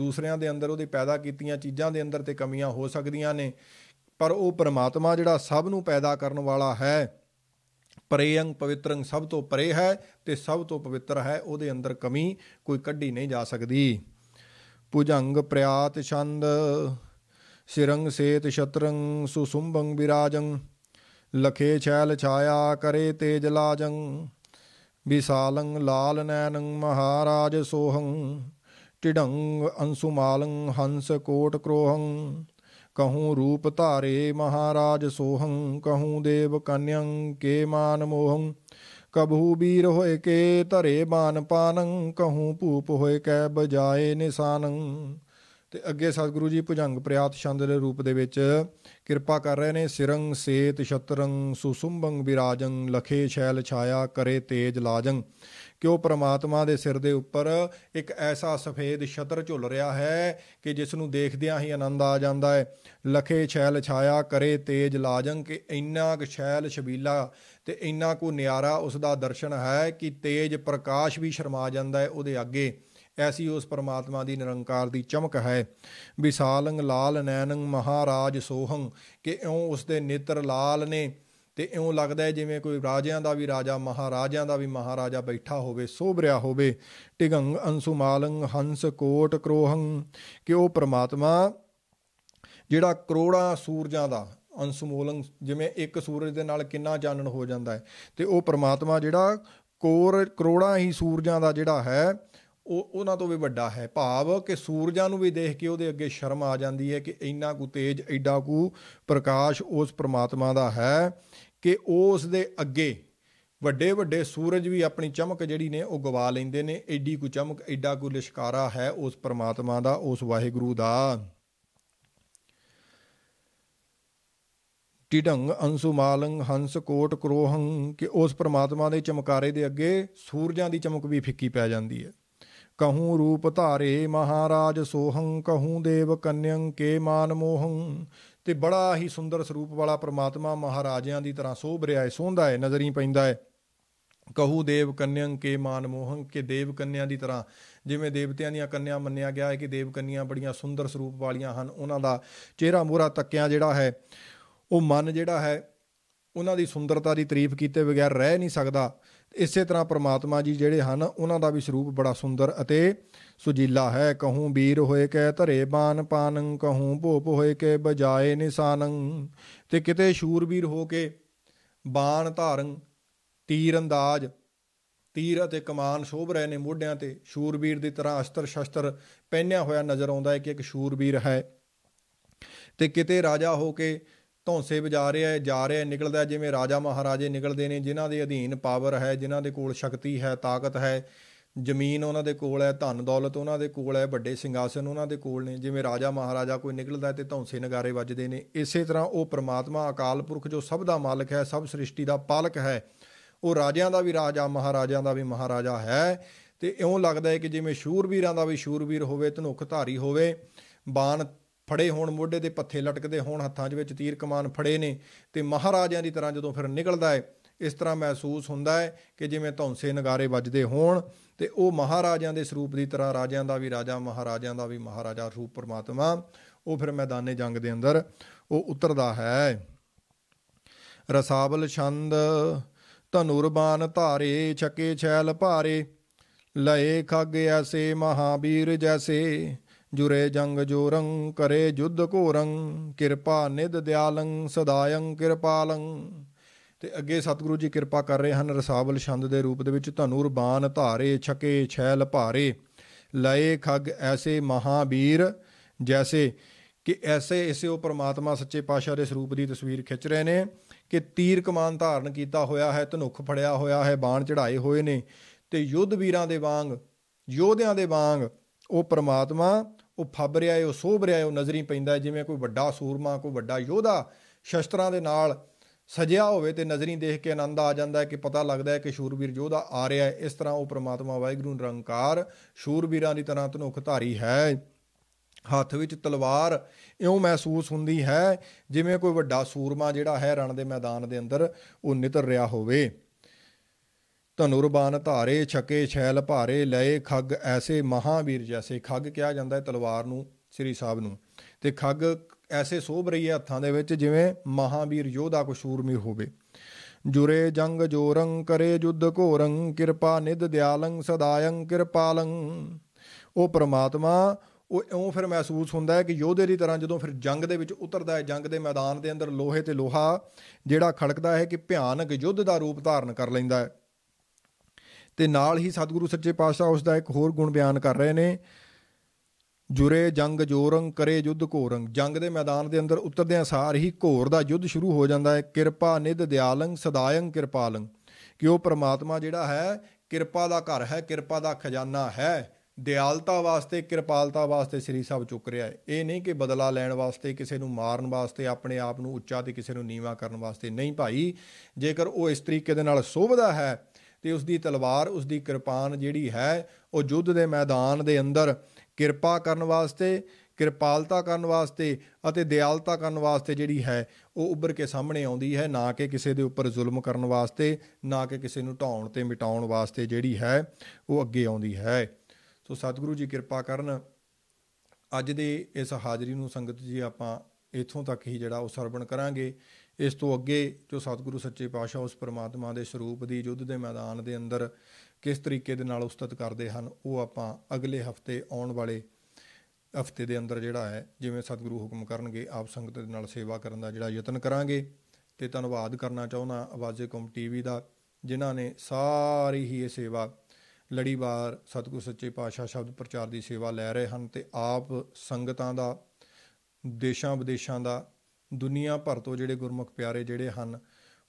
ਦੂਸਰਿਆਂ ਦੇ ਅੰਦਰ ਉਹਦੇ ਪੈਦਾ ਕੀਤੀਆਂ ਚੀਜ਼ਾਂ ਦੇ ਅੰਦਰ ਤੇ ਕਮੀਆਂ ਹੋ ਸਕਦੀਆਂ ਨੇ ਪਰ ਉਹ ਪ੍ਰਮਾਤਮਾ ਜਿਹੜਾ ਸਭ ਨੂੰ ਪੈਦਾ ਕਰਨ ਵਾਲਾ ਹੈ ਪਰੇਯੰ ਪਵਿੱਤਰੰ ਸਭ ਤੋਂ ਪਰੇ ਹੈ ਤੇ ਸਭ ਤੋਂ ਪਵਿੱਤਰ ਹੈ ਉਹਦੇ ਅੰਦਰ ਕਮੀ ਕੋਈ ਕੱਢੀ ਨਹੀਂ ਜਾ ਸਕਦੀ ਪੁਜੰਗ ਪ੍ਰਿਆਤ ਛੰਦ ਸਿਰੰਗ ਸੇਤ ਸ਼ਤਰੰ ਸੁਸੁੰਭੰ ਵਿਰਾਜੰ ਲਖੇ ਛੈਲ ਛਾਇਆ ਕਰੇ ਤੇਜ ਲਾਜੰ ਵਿਸਾਲੰ ਲਾਲ ਨੈਨੰ ਮਹਾਰਾਜ ਸੋਹੰ ਟਿਡੰ ਅੰਸੁਮਾਲੰ ਹੰਸ ਕੋਟ ਕ੍ਰੋਹੰ ਕਹੂੰ ਰੂਪ ਧਾਰੇ ਮਹਾਰਾਜ ਸੋਹੰ ਕਹੂੰ ਦੇਵ ਕਨਯੰ ਕੇ ਮਾਨ ਮੋਹੰ ਕਬਹੂ ਬੀਰ ਹੋਏ ਕੇ ਧਰੇ ਬਾਨ ਪਾਨੰ ਕਹੂੰ ਭੂਪ ਹੋਏ ਕੈ ਬਜਾਏ ਨਿਸਾਨੰ ਤੇ ਅੱਗੇ ਸਤਿਗੁਰੂ ਜੀ ਭੁਜੰਗ ਪ੍ਰਿਆਤ ਛੰਦ ਦੇ ਰੂਪ ਦੇ ਵਿੱਚ ਕਿਰਪਾ ਕਰ ਰਹੇ ਨੇ ਸਿਰੰਗ ਸੇਤ ਛਤਰੰ ਸੁਸੁੰਭੰ ਵਿਰਾਜੰ ਲਖੇ ਛੈਲ ਛਾਇਆ ਕਰੇ ਤੇਜ ਲਾਜੰ ਕਿ ਉਹ ਪ੍ਰਮਾਤਮਾ ਦੇ ਸਿਰ ਦੇ ਉੱਪਰ ਇੱਕ ਐਸਾ ਸਫੇਦ ਛਤਰ ਝੁੱਲ ਰਿਹਾ ਹੈ ਕਿ ਜਿਸ ਨੂੰ ਦੇਖਦਿਆਂ ਹੀ ਆਨੰਦ ਆ ਜਾਂਦਾ ਹੈ ਲਖੇ ਛੈਲ ਛਾਇਆ ਕਰੇ ਤੇਜ ਲਾਜੰ ਕਿ ਇੰਨਾ ਕੁ ਛੈਲ ਛਬੀਲਾ ਤੇ ਇੰਨਾ ਕੁ ਨਿਆਰਾ ਉਸ ਦਾ ਦਰਸ਼ਨ ਹੈ ਕਿ ਤੇਜ ਪ੍ਰਕਾਸ਼ ਵੀ ਸ਼ਰਮਾ ਜਾਂਦਾ ਹੈ ਉਹਦੇ ਅੱਗੇ ਐਸੀ ਉਸ ਪਰਮਾਤਮਾ ਦੀ ਨਿਰੰਕਾਰ ਦੀ ਚਮਕ ਹੈ ਵਿਸਾਲੰਗ ਲਾਲ ਨੈਨੰ ਮਹਾਰਾਜ ਸੋਹੰ ਕਿ ਇਉਂ ਉਸ ਦੇ ਨੇਤਰ ਲਾਲ ਨੇ ਤੇ ਇਉਂ ਲੱਗਦਾ ਜਿਵੇਂ ਕੋਈ ਰਾਜਿਆਂ ਦਾ ਵੀ ਰਾਜਾ ਮਹਾਰਾਜਿਆਂ ਦਾ ਵੀ ਮਹਾਰਾਜਾ ਬੈਠਾ ਹੋਵੇ ਸੋਭਰਿਆ ਹੋਵੇ ਟਿਗੰਗ ਅੰਸੁਮਾਲੰ ਹੰਸ ਕੋਟ ਕਰੋਹੰ ਕਿ ਉਹ ਪ੍ਰਮਾਤਮਾ ਜਿਹੜਾ ਕਰੋੜਾਂ ਸੂਰਜਾਂ ਦਾ ਅੰਸਮੋਲੰ ਜਿਵੇਂ ਇੱਕ ਸੂਰਜ ਦੇ ਨਾਲ ਕਿੰਨਾ ਚਾਨਣ ਹੋ ਜਾਂਦਾ ਹੈ ਤੇ ਉਹ ਪ੍ਰਮਾਤਮਾ ਜਿਹੜਾ ਕੋਰ ਕਰੋੜਾਂ ਹੀ ਸੂਰਜਾਂ ਦਾ ਜਿਹੜਾ ਹੈ ਉਹ ਉਹਨਾਂ ਤੋਂ ਵੀ ਵੱਡਾ ਹੈ ਭਾਵ ਕਿ ਸੂਰਜਾਂ ਨੂੰ ਵੀ ਦੇਖ ਕੇ ਉਹਦੇ ਅੱਗੇ ਸ਼ਰਮ ਆ ਜਾਂਦੀ ਹੈ ਕਿ ਇੰਨਾ ਕੁ ਤੇਜ ਐਡਾ ਕੁ ਪ੍ਰਕਾਸ਼ ਉਸ ਪ੍ਰਮਾਤਮਾ ਦਾ ਹੈ ਕਿ ਉਸ ਦੇ ਅੱਗੇ ਵੱਡੇ ਵੱਡੇ ਸੂਰਜ ਵੀ ਆਪਣੀ ਚਮਕ ਜਿਹੜੀ ਨੇ ਉਹ ਗਵਾ ਲੈਂਦੇ ਨੇ ਐਡੀ ਕੁ ਚਮਕ ਐਡਾ ਕੁ ਲਿਸ਼ਕਾਰਾ ਹੈ ਉਸ ਪ੍ਰਮਾਤਮਾ ਦਾ ਉਸ ਵਾਹਿਗੁਰੂ ਦਾ ਟਿਡੰਗ ਅੰਸੂ ਮਾਲੰ ਹੰਸ ਕੋਟ ਕਰੋਹੰ ਕਿ ਉਸ ਪ੍ਰਮਾਤਮਾ ਦੇ ਚਮਕਾਰੇ ਦੇ ਅੱਗੇ ਸੂਰਜਾਂ ਦੀ ਚਮਕ ਵੀ ਫਿੱਕੀ ਪੈ ਜਾਂਦੀ ਹੈ ਕਹੂੰ ਰੂਪ ਧਾਰੇ ਮਹਾਰਾਜ ਸੋਹੰ ਕਹੂੰ ਦੇਵ ਕੰਨਯੰ ਕੇ ਮਾਨ ਮੋਹੰ ਤੇ ਬੜਾ ਹੀ ਸੁੰਦਰ ਸਰੂਪ ਵਾਲਾ ਪ੍ਰਮਾਤਮਾ ਮਹਾਰਾਜਿਆਂ ਦੀ ਤਰ੍ਹਾਂ ਸੋਭ ਰਿਹਾ ਹੈ ਸੋਹੰਦਾ ਹੈ ਨਜ਼ਰੀ ਪੈਂਦਾ ਹੈ ਕਹੂ ਦੇਵ ਕੰਨਿਆਂ ਕੇ ਮਾਨ ਮੋਹੰ ਕੇ ਦੇਵ ਕੰਨਿਆਂ ਦੀ ਤਰ੍ਹਾਂ ਜਿਵੇਂ ਦੇਵਤਿਆਂ ਦੀਆਂ ਕੰਨਿਆਂ ਮੰਨਿਆ ਗਿਆ ਹੈ ਕਿ ਦੇਵ ਕੰਨਿਆਂ ਬੜੀਆਂ ਸੁੰਦਰ ਸਰੂਪ ਵਾਲੀਆਂ ਹਨ ਉਹਨਾਂ ਦਾ ਚਿਹਰਾ ਮੋਹਰਾ ਤੱਕਿਆ ਜਿਹੜਾ ਹੈ ਉਹ ਮਨ ਜਿਹੜਾ ਹੈ ਉਹਨਾਂ ਦੀ ਸੁੰਦਰਤਾ ਦੀ ਤਾਰੀਫ ਕੀਤੇ ਬਗੈਰ ਰਹਿ ਨਹੀਂ ਸਕਦਾ ਇਸੇ ਤਰ੍ਹਾਂ ਪ੍ਰਮਾਤਮਾ ਜੀ ਜਿਹੜੇ ਹਨ ਉਹਨਾਂ ਦਾ ਵੀ ਸਰੂਪ ਬੜਾ ਸੁੰਦਰ ਅਤੇ ਸੁਜੀਲਾ ਹੈ ਕਹੂੰ ਵੀਰ ਹੋਏ ਕੈ ਧਰੇ ਬਾਨ ਪਾਨੰ ਕਹੂੰ ਭੋਪ ਹੋਏ ਕੈ ਬਜਾਏ ਨਿਸ਼ਾਨੰ ਤੇ ਕਿਤੇ ਸ਼ੂਰਵੀਰ ਹੋ ਕੇ ਬਾਣ ਧਾਰਨ ਤੀਰ ਅੰਦਾਜ਼ ਤੀਰ ਅਤੇ ਕਮਾਨ ਸ਼ੋਭ ਰਹੇ ਨੇ ਮੋਢਿਆਂ ਤੇ ਸ਼ੂਰਵੀਰ ਦੀ ਤਰ੍ਹਾਂ ਅਸਤਰ ਸ਼ਸਤਰ ਪਹਿਨਿਆ ਹੋਇਆ ਨਜ਼ਰ ਆਉਂਦਾ ਹੈ ਕਿ ਇੱਕ ਸ਼ੂਰਵੀਰ ਹੈ ਤੇ ਕਿਤੇ ਰਾਜਾ ਹੋ ਕੇ ਧੌਂਸੇ ਵਜਾ ਰਿਹਾ ਹੈ ਜਾ ਰਿਹਾ ਹੈ ਨਿਕਲਦਾ ਜਿਵੇਂ ਰਾਜਾ ਮਹਾਰਾਜੇ ਨਿਕਲਦੇ ਨੇ ਜਿਨ੍ਹਾਂ ਦੇ ਅਧੀਨ ਪਾਵਰ ਹੈ ਜਿਨ੍ਹਾਂ ਦੇ ਕੋਲ ਸ਼ਕਤੀ ਹੈ ਤਾਕਤ ਹੈ ਜ਼ਮੀਨ ਉਹਨਾਂ ਦੇ ਕੋਲ ਹੈ ਧਨ ਦੌਲਤ ਉਹਨਾਂ ਦੇ ਕੋਲ ਹੈ ਵੱਡੇ ਸਿੰਘਾਸਨ ਉਹਨਾਂ ਦੇ ਕੋਲ ਨੇ ਜਿਵੇਂ ਰਾਜਾ ਮਹਾਰਾਜਾ ਕੋਈ ਨਿਕਲਦਾ ਤੇ ਧੌਂਸੇ ਨਗਾਰੇ ਵੱਜਦੇ ਨੇ ਇਸੇ ਤਰ੍ਹਾਂ ਉਹ ਪ੍ਰਮਾਤਮਾ ਅਕਾਲ ਪੁਰਖ ਜੋ ਸਭ ਦਾ ਮਾਲਕ ਹੈ ਸਭ ਸ੍ਰਿਸ਼ਟੀ ਦਾ ਪਾਲਕ ਹੈ ਉਹ ਰਾਜਿਆਂ ਦਾ ਵੀ ਰਾਜਾ ਮਹਾਰਾਜਾਂ ਦਾ ਵੀ ਮਹਾਰਾਜਾ ਹੈ ਤੇ ਇਉਂ ਲੱਗਦਾ ਹੈ ਕਿ ਜਿਵੇਂ ਸ਼ੂਰਵੀਰਾਂ ਦਾ ਵੀ ਸ਼ੂਰਵੀਰ ਹੋਵੇ ਧਨੁਖਧਾਰੀ ਹੋਵੇ ਬਾਣ ਫੜੇ ਹੋਣ ਮੋਢੇ ਦੇ ਪੱਥੇ ਲਟਕਦੇ ਹੋਣ ਹੱਥਾਂ 'ਚ ਵਿੱਚ ਤੀਰ ਕਮਾਨ ਫੜੇ ਨੇ ਤੇ ਮਹਾਰਾਜਿਆਂ ਦੀ ਤਰ੍ਹਾਂ ਜਦੋਂ ਫਿਰ ਨਿਕਲਦਾ ਹੈ ਇਸ ਤਰ੍ਹਾਂ ਮਹਿਸੂਸ ਹੁੰਦਾ ਹੈ ਕਿ ਜਿਵੇਂ ਧੌਂਸੇ ਨਗਾਰੇ ਵੱਜਦੇ ਹੋਣ ਤੇ ਉਹ ਮਹਾਰਾਜਿਆਂ ਦੇ ਸਰੂਪ ਦੀ ਤਰ੍ਹਾਂ ਰਾਜਿਆਂ ਦਾ ਵੀ ਰਾਜਾ ਮਹਾਰਾਜਿਆਂ ਦਾ ਵੀ ਮਹਾਰਾਜਾ ਰੂਪ ਪਰਮਾਤਮਾ ਉਹ ਫਿਰ ਮੈਦਾਨੇ ਜੰਗ ਦੇ ਅੰਦਰ ਉਹ ਉਤਰਦਾ ਹੈ ਰਸਾਵਲ ਛੰਦ ਧਨੁਰਬਾਨ ਧਾਰੇ ਛਕੇ ਛੈਲ ਭਾਰੇ ਲਏ ਖੱਗ ਐਸੇ ਮਹਾਬੀਰ ਜੈਸੇ ਜੁਰੇ ਜੰਗ ਜੋਰੰ ਕਰੇ ਜੁਧ ਘੋਰੰ ਕਿਰਪਾ ਨਿਦ ਦਿਆਲੰ ਸਦਾਇੰ ਕਿਰਪਾਲੰ ਤੇ ਅੱਗੇ ਸਤਿਗੁਰੂ ਜੀ ਕਿਰਪਾ ਕਰ ਰਹੇ ਹਨ ਰਸਾਵਲ ਛੰਦ ਦੇ ਰੂਪ ਦੇ ਵਿੱਚ ਧਨੂਰ ਬਾਣ ਧਾਰੇ ਛਕੇ ਛੈਲ ਭਾਰੇ ਲਏ ਖਗ ਐਸੇ ਮਹਾਬੀਰ ਜੈਸੇ ਕਿ ਐਸੇ ਇਸੇ ਉਹ ਪ੍ਰਮਾਤਮਾ ਸੱਚੇ ਪਾਤਸ਼ਾਹ ਦੇ ਸਰੂਪ ਦੀ ਤਸਵੀਰ ਖਿੱਚ ਰਹੇ ਨੇ ਕਿ ਤੀਰ ਕਮਾਨ ਧਾਰਨ ਕੀਤਾ ਹੋਇਆ ਹੈ ਤਨੁਖ ਫੜਿਆ ਹੋਇਆ ਹੈ ਬਾਣ ਚੜਾਏ ਹੋਏ ਨੇ ਤੇ ਯੁੱਧ ਵੀਰਾਂ ਦੇ ਵਾਂਗ ਯੋਧਿਆਂ ਦੇ ਵਾਂਗ ਉਹ ਪ੍ਰਮਾਤਮਾ ਉਹ ਫੱਬ ਰਿਹਾ ਹੈ ਉਹ ਸੋਭ ਰਿਹਾ ਹੈ ਉਹ ਨਜ਼ਰੀ ਪੈਂਦਾ ਹੈ ਜਿਵੇਂ ਕੋਈ ਵੱਡਾ ਸੂਰਮਾ ਕੋਈ ਵੱਡਾ ਯੋਧਾ ਸ਼ਸਤਰਾਂ ਦੇ ਨਾਲ ਸਜਿਆ ਹੋਵੇ ਤੇ ਨਜ਼ਰੀ ਦੇਖ ਕੇ ਆਨੰਦ ਆ ਜਾਂਦਾ ਹੈ ਕਿ ਪਤਾ ਲੱਗਦਾ ਹੈ ਕਿ ਸ਼ੂਰਵੀਰ ਯੋਧਾ ਆ ਰਿਹਾ ਹੈ ਇਸ ਤਰ੍ਹਾਂ ਉਹ ਪ੍ਰਮਾਤਮਾ ਵਾਹਿਗੁਰੂ ਨਿਰੰਕਾਰ ਸ਼ੂਰਵੀਰਾਂ ਦੀ ਤਰ੍ਹਾਂ ਧਨੁਖ ਧਾਰੀ ਹੈ ਹੱਥ ਵਿੱਚ ਤਲਵਾਰ ਇਉਂ ਮਹਿਸੂਸ ਹੁੰਦੀ ਹੈ ਜਿਵੇਂ ਕੋਈ ਵੱਡਾ ਸੂਰਮਾ ਜਿਹੜਾ ਹੈ ਰਣ ਦੇ ਮੈਦਾਨ ਦੇ ਅੰਦਰ ਉਹ ਨਿਤਰ ਰਿਹਾ ਹੋਵੇ ਧਨੁਰਬਾਨ ਧਾਰੇ ਛਕੇ ਛੈਲ ਭਾਰੇ ਲਏ ਖੱਗ ਐਸੇ ਮਹਾਵੀਰ ਜੈਸੇ ਖੱਗ ਕਿਹਾ ਜਾਂਦਾ ਹੈ ਤਲਵਾਰ ਨੂੰ ਸ੍ਰੀ ਸਾਹਿਬ ਨੂੰ ਤੇ ਖੱਗ ਐਸੇ ਸੋਭ ਰਹੀ ਹੈ ਹੱਥਾਂ ਦੇ ਵਿੱਚ ਜਿਵੇਂ ਮਹਾਵੀਰ ਯੋਧਾ ਕੋ ਸ਼ੂਰਮੀ ਹੋਵੇ ਜੁਰੇ ਜੰਗ ਜੋਰੰ ਕਰੇ ਜੁਦ ਘੋਰੰ ਕਿਰਪਾ ਨਿਦ ਦਿਆਲੰ ਸਦਾਯੰ ਕਿਰਪਾਲੰ ਉਹ ਪ੍ਰਮਾਤਮਾ ਉਹ ਇਉਂ ਫਿਰ ਮਹਿਸੂਸ ਹੁੰਦਾ ਹੈ ਕਿ ਯੋਧੇ ਦੀ ਤਰ੍ਹਾਂ ਜਦੋਂ ਫਿਰ ਜੰਗ ਦੇ ਵਿੱਚ ਉਤਰਦਾ ਹੈ ਜੰਗ ਦੇ ਮੈਦਾਨ ਦੇ ਅੰਦਰ ਲੋਹੇ ਤੇ ਲੋਹਾ ਜਿਹੜਾ ਖੜਕਦਾ ਹੈ ਕਿ ਭਿਆਨਕ ਯੁੱਧ ਦਾ ਰੂਪ ਧਾਰਨ ਕਰ ਲੈਂਦਾ ਹੈ ਤੇ ਨਾਲ ਹੀ ਸਤਿਗੁਰੂ ਸੱਚੇ ਪਾਤਸ਼ਾਹ ਉਸ ਦਾ ਇੱਕ ਹੋਰ ਗੁਣ ਬਿਆਨ ਕਰ ਰਹੇ ਨੇ ਜੁਰੇ ਜੰਗ ਜੋਰੰਗ ਕਰੇ ਯੁੱਧ ਘੋਰੰਗ ਜੰਗ ਦੇ ਮੈਦਾਨ ਦੇ ਅੰਦਰ ਉਤਰਦਿਆਂ ਸਾਰ ਹੀ ਘੋਰ ਦਾ ਯੁੱਧ ਸ਼ੁਰੂ ਹੋ ਜਾਂਦਾ ਹੈ ਕਿਰਪਾ ਨਿਧ ਦਿਆਲੰਗ ਸਦਾਇੰ ਕਿਰਪਾਲੰ ਕਿ ਉਹ ਪ੍ਰਮਾਤਮਾ ਜਿਹੜਾ ਹੈ ਕਿਰਪਾ ਦਾ ਘਰ ਹੈ ਕਿਰਪਾ ਦਾ ਖਜ਼ਾਨਾ ਹੈ ਦਿਆਲਤਾ ਵਾਸਤੇ ਕਿਰਪਾਲਤਾ ਵਾਸਤੇ ਸ੍ਰੀ ਸਾਹਿਬ ਚੁੱਕ ਰਿਹਾ ਹੈ ਇਹ ਨਹੀਂ ਕਿ ਬਦਲਾ ਲੈਣ ਵਾਸਤੇ ਕਿਸੇ ਨੂੰ ਮਾਰਨ ਵਾਸਤੇ ਆਪਣੇ ਆਪ ਨੂੰ ਉੱਚਾ ਤੇ ਕਿਸੇ ਨੂੰ ਨੀਵਾ ਕਰਨ ਵਾਸਤੇ ਨਹੀਂ ਭਾਈ ਜੇਕਰ ਉਹ ਇਸ ਤਰੀਕੇ ਦੇ ਨਾਲ ਸੋਭਦਾ ਹੈ ਤੇ ਉਸ ਦੀ ਤਲਵਾਰ ਉਸ ਦੀ ਕਿਰਪਾਨ ਜਿਹੜੀ ਹੈ ਉਹ ਯੁੱਧ ਦੇ ਮੈਦਾਨ ਦੇ ਅੰਦਰ ਕਿਰਪਾ ਕਰਨ ਵਾਸਤੇ ਕਿਰਪਾਲਤਾ ਕਰਨ ਵਾਸਤੇ ਅਤੇ ਦਿਆਲਤਾ ਕਰਨ ਵਾਸਤੇ ਜਿਹੜੀ ਹੈ ਉਹ ਉੱਭਰ ਕੇ ਸਾਹਮਣੇ ਆਉਂਦੀ ਹੈ ਨਾ ਕਿ ਕਿਸੇ ਦੇ ਉੱਪਰ ਜ਼ੁਲਮ ਕਰਨ ਵਾਸਤੇ ਨਾ ਕਿ ਕਿਸੇ ਨੂੰ ਢਾਉਣ ਤੇ ਮਿਟਾਉਣ ਵਾਸਤੇ ਜਿਹੜੀ ਹੈ ਉਹ ਅੱਗੇ ਆਉਂਦੀ ਹੈ ਸੋ ਸਤਿਗੁਰੂ ਜੀ ਕਿਰਪਾ ਕਰਨ ਅੱਜ ਦੇ ਇਸ ਹਾਜ਼ਰੀ ਨੂੰ ਸੰਗਤ ਜੀ ਆਪਾਂ ਇਥੋਂ ਤੱਕ ਹੀ ਜਿਹੜਾ ਉਹ ਸਰਵਣ ਕਰਾਂਗੇ ਇਸ ਤੋਂ ਅੱਗੇ ਜੋ ਸਤਿਗੁਰੂ ਸੱਚੇ ਪਾਤਸ਼ਾਹ ਉਸ ਪ੍ਰਮਾਤਮਾ ਦੇ ਸਰੂਪ ਦੀ ਯੁੱਧ ਦੇ ਮੈਦਾਨ ਦੇ ਅੰਦਰ ਕਿਸ ਤਰੀਕੇ ਦੇ ਨਾਲ ਉਸਤਤ ਕਰਦੇ ਹਨ ਉਹ ਆਪਾਂ ਅਗਲੇ ਹਫਤੇ ਆਉਣ ਵਾਲੇ ਹਫਤੇ ਦੇ ਅੰਦਰ ਜਿਹੜਾ ਹੈ ਜਿਵੇਂ ਸਤਿਗੁਰੂ ਹੁਕਮ ਕਰਨਗੇ ਆਪ ਸੰਗਤ ਦੇ ਨਾਲ ਸੇਵਾ ਕਰਨ ਦਾ ਜਿਹੜਾ ਯਤਨ ਕਰਾਂਗੇ ਤੇ ਧੰਨਵਾਦ ਕਰਨਾ ਚਾਹੁੰਦਾ ਆਵਾਜ਼ੇ ਕਮ ਟੀਵੀ ਦਾ ਜਿਨ੍ਹਾਂ ਨੇ ਸਾਰੀ ਹੀ ਇਹ ਸੇਵਾ ਲੜੀਵਾਰ ਸਤਿਗੁਰ ਸੱਚੇ ਪਾਤਸ਼ਾਹ ਸ਼ਬਦ ਪ੍ਰਚਾਰ ਦੀ ਸੇਵਾ ਲੈ ਰਹੇ ਹਨ ਤੇ ਆਪ ਸੰਗਤਾਂ ਦਾ ਦੇਸ਼ਾਂ ਵਿਦੇਸ਼ਾਂ ਦਾ ਦੁਨੀਆ ਭਰ ਤੋਂ ਜਿਹੜੇ ਗੁਰਮੁਖ ਪਿਆਰੇ ਜਿਹੜੇ ਹਨ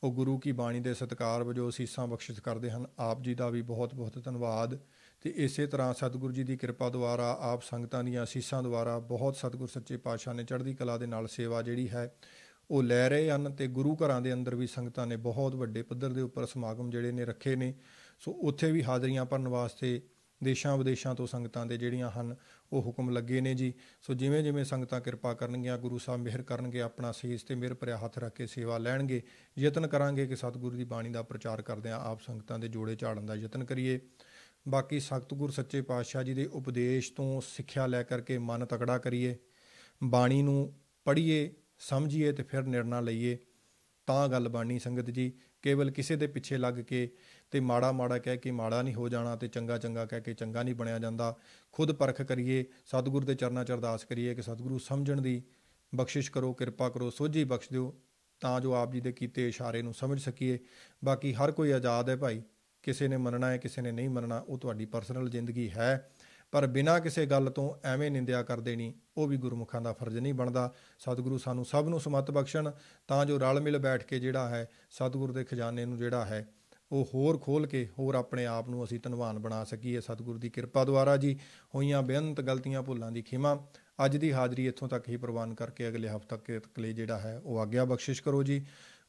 ਉਹ ਗੁਰੂ ਕੀ ਬਾਣੀ ਦੇ ਸਤਕਾਰ ਵਜੋਂ ਅਸੀਸਾਂ ਬਖਸ਼ਿਸ਼ ਕਰਦੇ ਹਨ ਆਪ ਜੀ ਦਾ ਵੀ ਬਹੁਤ-ਬਹੁਤ ਧੰਨਵਾਦ ਤੇ ਇਸੇ ਤਰ੍ਹਾਂ ਸਤਿਗੁਰੂ ਜੀ ਦੀ ਕਿਰਪਾ ਦੁਆਰਾ ਆਪ ਸੰਗਤਾਂ ਦੀਆਂ ਅਸੀਸਾਂ ਦੁਆਰਾ ਬਹੁਤ ਸਤਿਗੁਰ ਸੱਚੇ ਪਾਤਸ਼ਾਹ ਨੇ ਚੜ੍ਹਦੀ ਕਲਾ ਦੇ ਨਾਲ ਸੇਵਾ ਜਿਹੜੀ ਹੈ ਉਹ ਲੈ ਰਹੇ ਹਨ ਤੇ ਗੁਰੂ ਘਰਾਂ ਦੇ ਅੰਦਰ ਵੀ ਸੰਗਤਾਂ ਨੇ ਬਹੁਤ ਵੱਡੇ ਪੱਧਰ ਦੇ ਉੱਪਰ ਸਮਾਗਮ ਜਿਹੜੇ ਨੇ ਰੱਖੇ ਨੇ ਸੋ ਉੱਥੇ ਵੀ ਹਾਜ਼ਰੀਆਂ ਭਰਨ ਵਾਸਤੇ ਦੇਸ਼ਾਂ ਵਿਦੇਸ਼ਾਂ ਤੋਂ ਸੰਗਤਾਂ ਦੇ ਜਿਹੜੀਆਂ ਹਨ ਉਹ ਹੁਕਮ ਲੱਗੇ ਨੇ ਜੀ ਸੋ ਜਿਵੇਂ ਜਿਵੇਂ ਸੰਗਤਾਂ ਕਿਰਪਾ ਕਰਨਗੀਆਂ ਗੁਰੂ ਸਾਹਿਬ ਮਿਹਰ ਕਰਨਗੇ ਆਪਣਾ ਸੀਸ ਤੇ ਮਿਹਰ ਭਰਿਆ ਹੱਥ ਰੱਖ ਕੇ ਸੇਵਾ ਲੈਣਗੇ ਯਤਨ ਕਰਾਂਗੇ ਕਿ ਸਤਿਗੁਰੂ ਦੀ ਬਾਣੀ ਦਾ ਪ੍ਰਚਾਰ ਕਰਦੇ ਆ ਆਪ ਸੰਗਤਾਂ ਦੇ ਜੋੜੇ ਝਾੜਨ ਦਾ ਯਤਨ ਕਰੀਏ ਬਾਕੀ ਸਤਿਗੁਰ ਸੱਚੇ ਪਾਤਸ਼ਾਹ ਜੀ ਦੇ ਉਪਦੇਸ਼ ਤੋਂ ਸਿੱਖਿਆ ਲੈ ਕਰਕੇ ਮਨ ਤਕੜਾ ਕਰੀਏ ਬਾਣੀ ਨੂੰ ਪੜ੍ਹੀਏ ਸਮਝੀਏ ਤੇ ਫਿਰ ਨਿਰਣਾ ਲਈਏ ਤਾਂ ਗੱਲ ਬਾਣੀ ਸੰਗਤ ਜੀ ਕੇਵਲ ਕਿਸੇ ਦੇ ਪਿੱਛੇ ਲੱਗ ਕੇ ਤੇ ਮਾੜਾ ਮਾੜਾ ਕਹਿ ਕੇ ਮਾੜਾ ਨਹੀਂ ਹੋ ਜਾਣਾ ਤੇ ਚੰਗਾ ਚੰਗਾ ਕਹਿ ਕੇ ਚੰਗਾ ਨਹੀਂ ਬਣਿਆ ਜਾਂਦਾ ਖੁਦ ਪਰਖ ਕਰੀਏ ਸਤਿਗੁਰ ਦੇ ਚਰਨਾਂ 'ਚ ਅਰਦਾਸ ਕਰੀਏ ਕਿ ਸਤਿਗੁਰੂ ਸਮਝਣ ਦੀ ਬਖਸ਼ਿਸ਼ ਕਰੋ ਕਿਰਪਾ ਕਰੋ ਸੋਝੀ ਬਖਸ਼ ਦਿਓ ਤਾਂ ਜੋ ਆਪ ਜੀ ਦੇ ਕੀਤੇ ਇਸ਼ਾਰੇ ਨੂੰ ਸਮਝ ਸਕੀਏ ਬਾਕੀ ਹਰ ਕੋਈ ਆਜ਼ਾਦ ਹੈ ਭਾਈ ਕਿਸੇ ਨੇ ਮੰਨਣਾ ਹੈ ਕਿਸੇ ਨੇ ਨਹੀਂ ਮੰਨਣਾ ਉਹ ਤੁਹਾਡੀ ਪਰਸਨਲ ਜ਼ਿੰਦਗੀ ਹੈ ਪਰ ਬਿਨਾਂ ਕਿਸੇ ਗੱਲ ਤੋਂ ਐਵੇਂ ਨਿੰਦਿਆ ਕਰ ਦੇਣੀ ਉਹ ਵੀ ਗੁਰਮੁਖਾਂ ਦਾ ਫਰਜ਼ ਨਹੀਂ ਬਣਦਾ ਸਤਿਗੁਰੂ ਸਾਨੂੰ ਸਭ ਨੂੰ ਸਮਤ ਬਖਸ਼ਣ ਤਾਂ ਜੋ ਰਲ ਮਿਲ ਬੈਠ ਕੇ ਜਿਹੜਾ ਹੈ ਸਤਿਗੁਰ ਦੇ ਖਜ਼ਾਨੇ ਨੂੰ ਜਿਹੜਾ ਹੈ ਉਹ ਹੋਰ ਖੋਲ ਕੇ ਹੋਰ ਆਪਣੇ ਆਪ ਨੂੰ ਅਸੀਂ ਧਨਵਾਨ ਬਣਾ ਸਕੀਏ ਸਤਿਗੁਰ ਦੀ ਕਿਰਪਾ ਦੁਆਰਾ ਜੀ ਹੋਈਆਂ ਬੇਅੰਤ ਗਲਤੀਆਂ ਭੁੱਲਾਂ ਦੀ ਖਿਮਾ ਅੱਜ ਦੀ ਹਾਜ਼ਰੀ ਇੱਥੋਂ ਤੱਕ ਹੀ ਪ੍ਰਵਾਨ ਕਰਕੇ ਅਗਲੇ ਹਫ਼ਤੇ ਤੱਕ ਲਈ ਜਿਹੜਾ ਹੈ ਉਹ ਆਗਿਆ ਬਖਸ਼ਿਸ਼ ਕਰੋ ਜੀ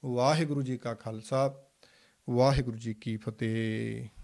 ਵਾਹਿਗੁਰੂ ਜੀ ਕਾ ਖਾਲਸਾ ਵਾਹਿਗੁਰੂ ਜੀ ਕੀ ਫਤਿਹ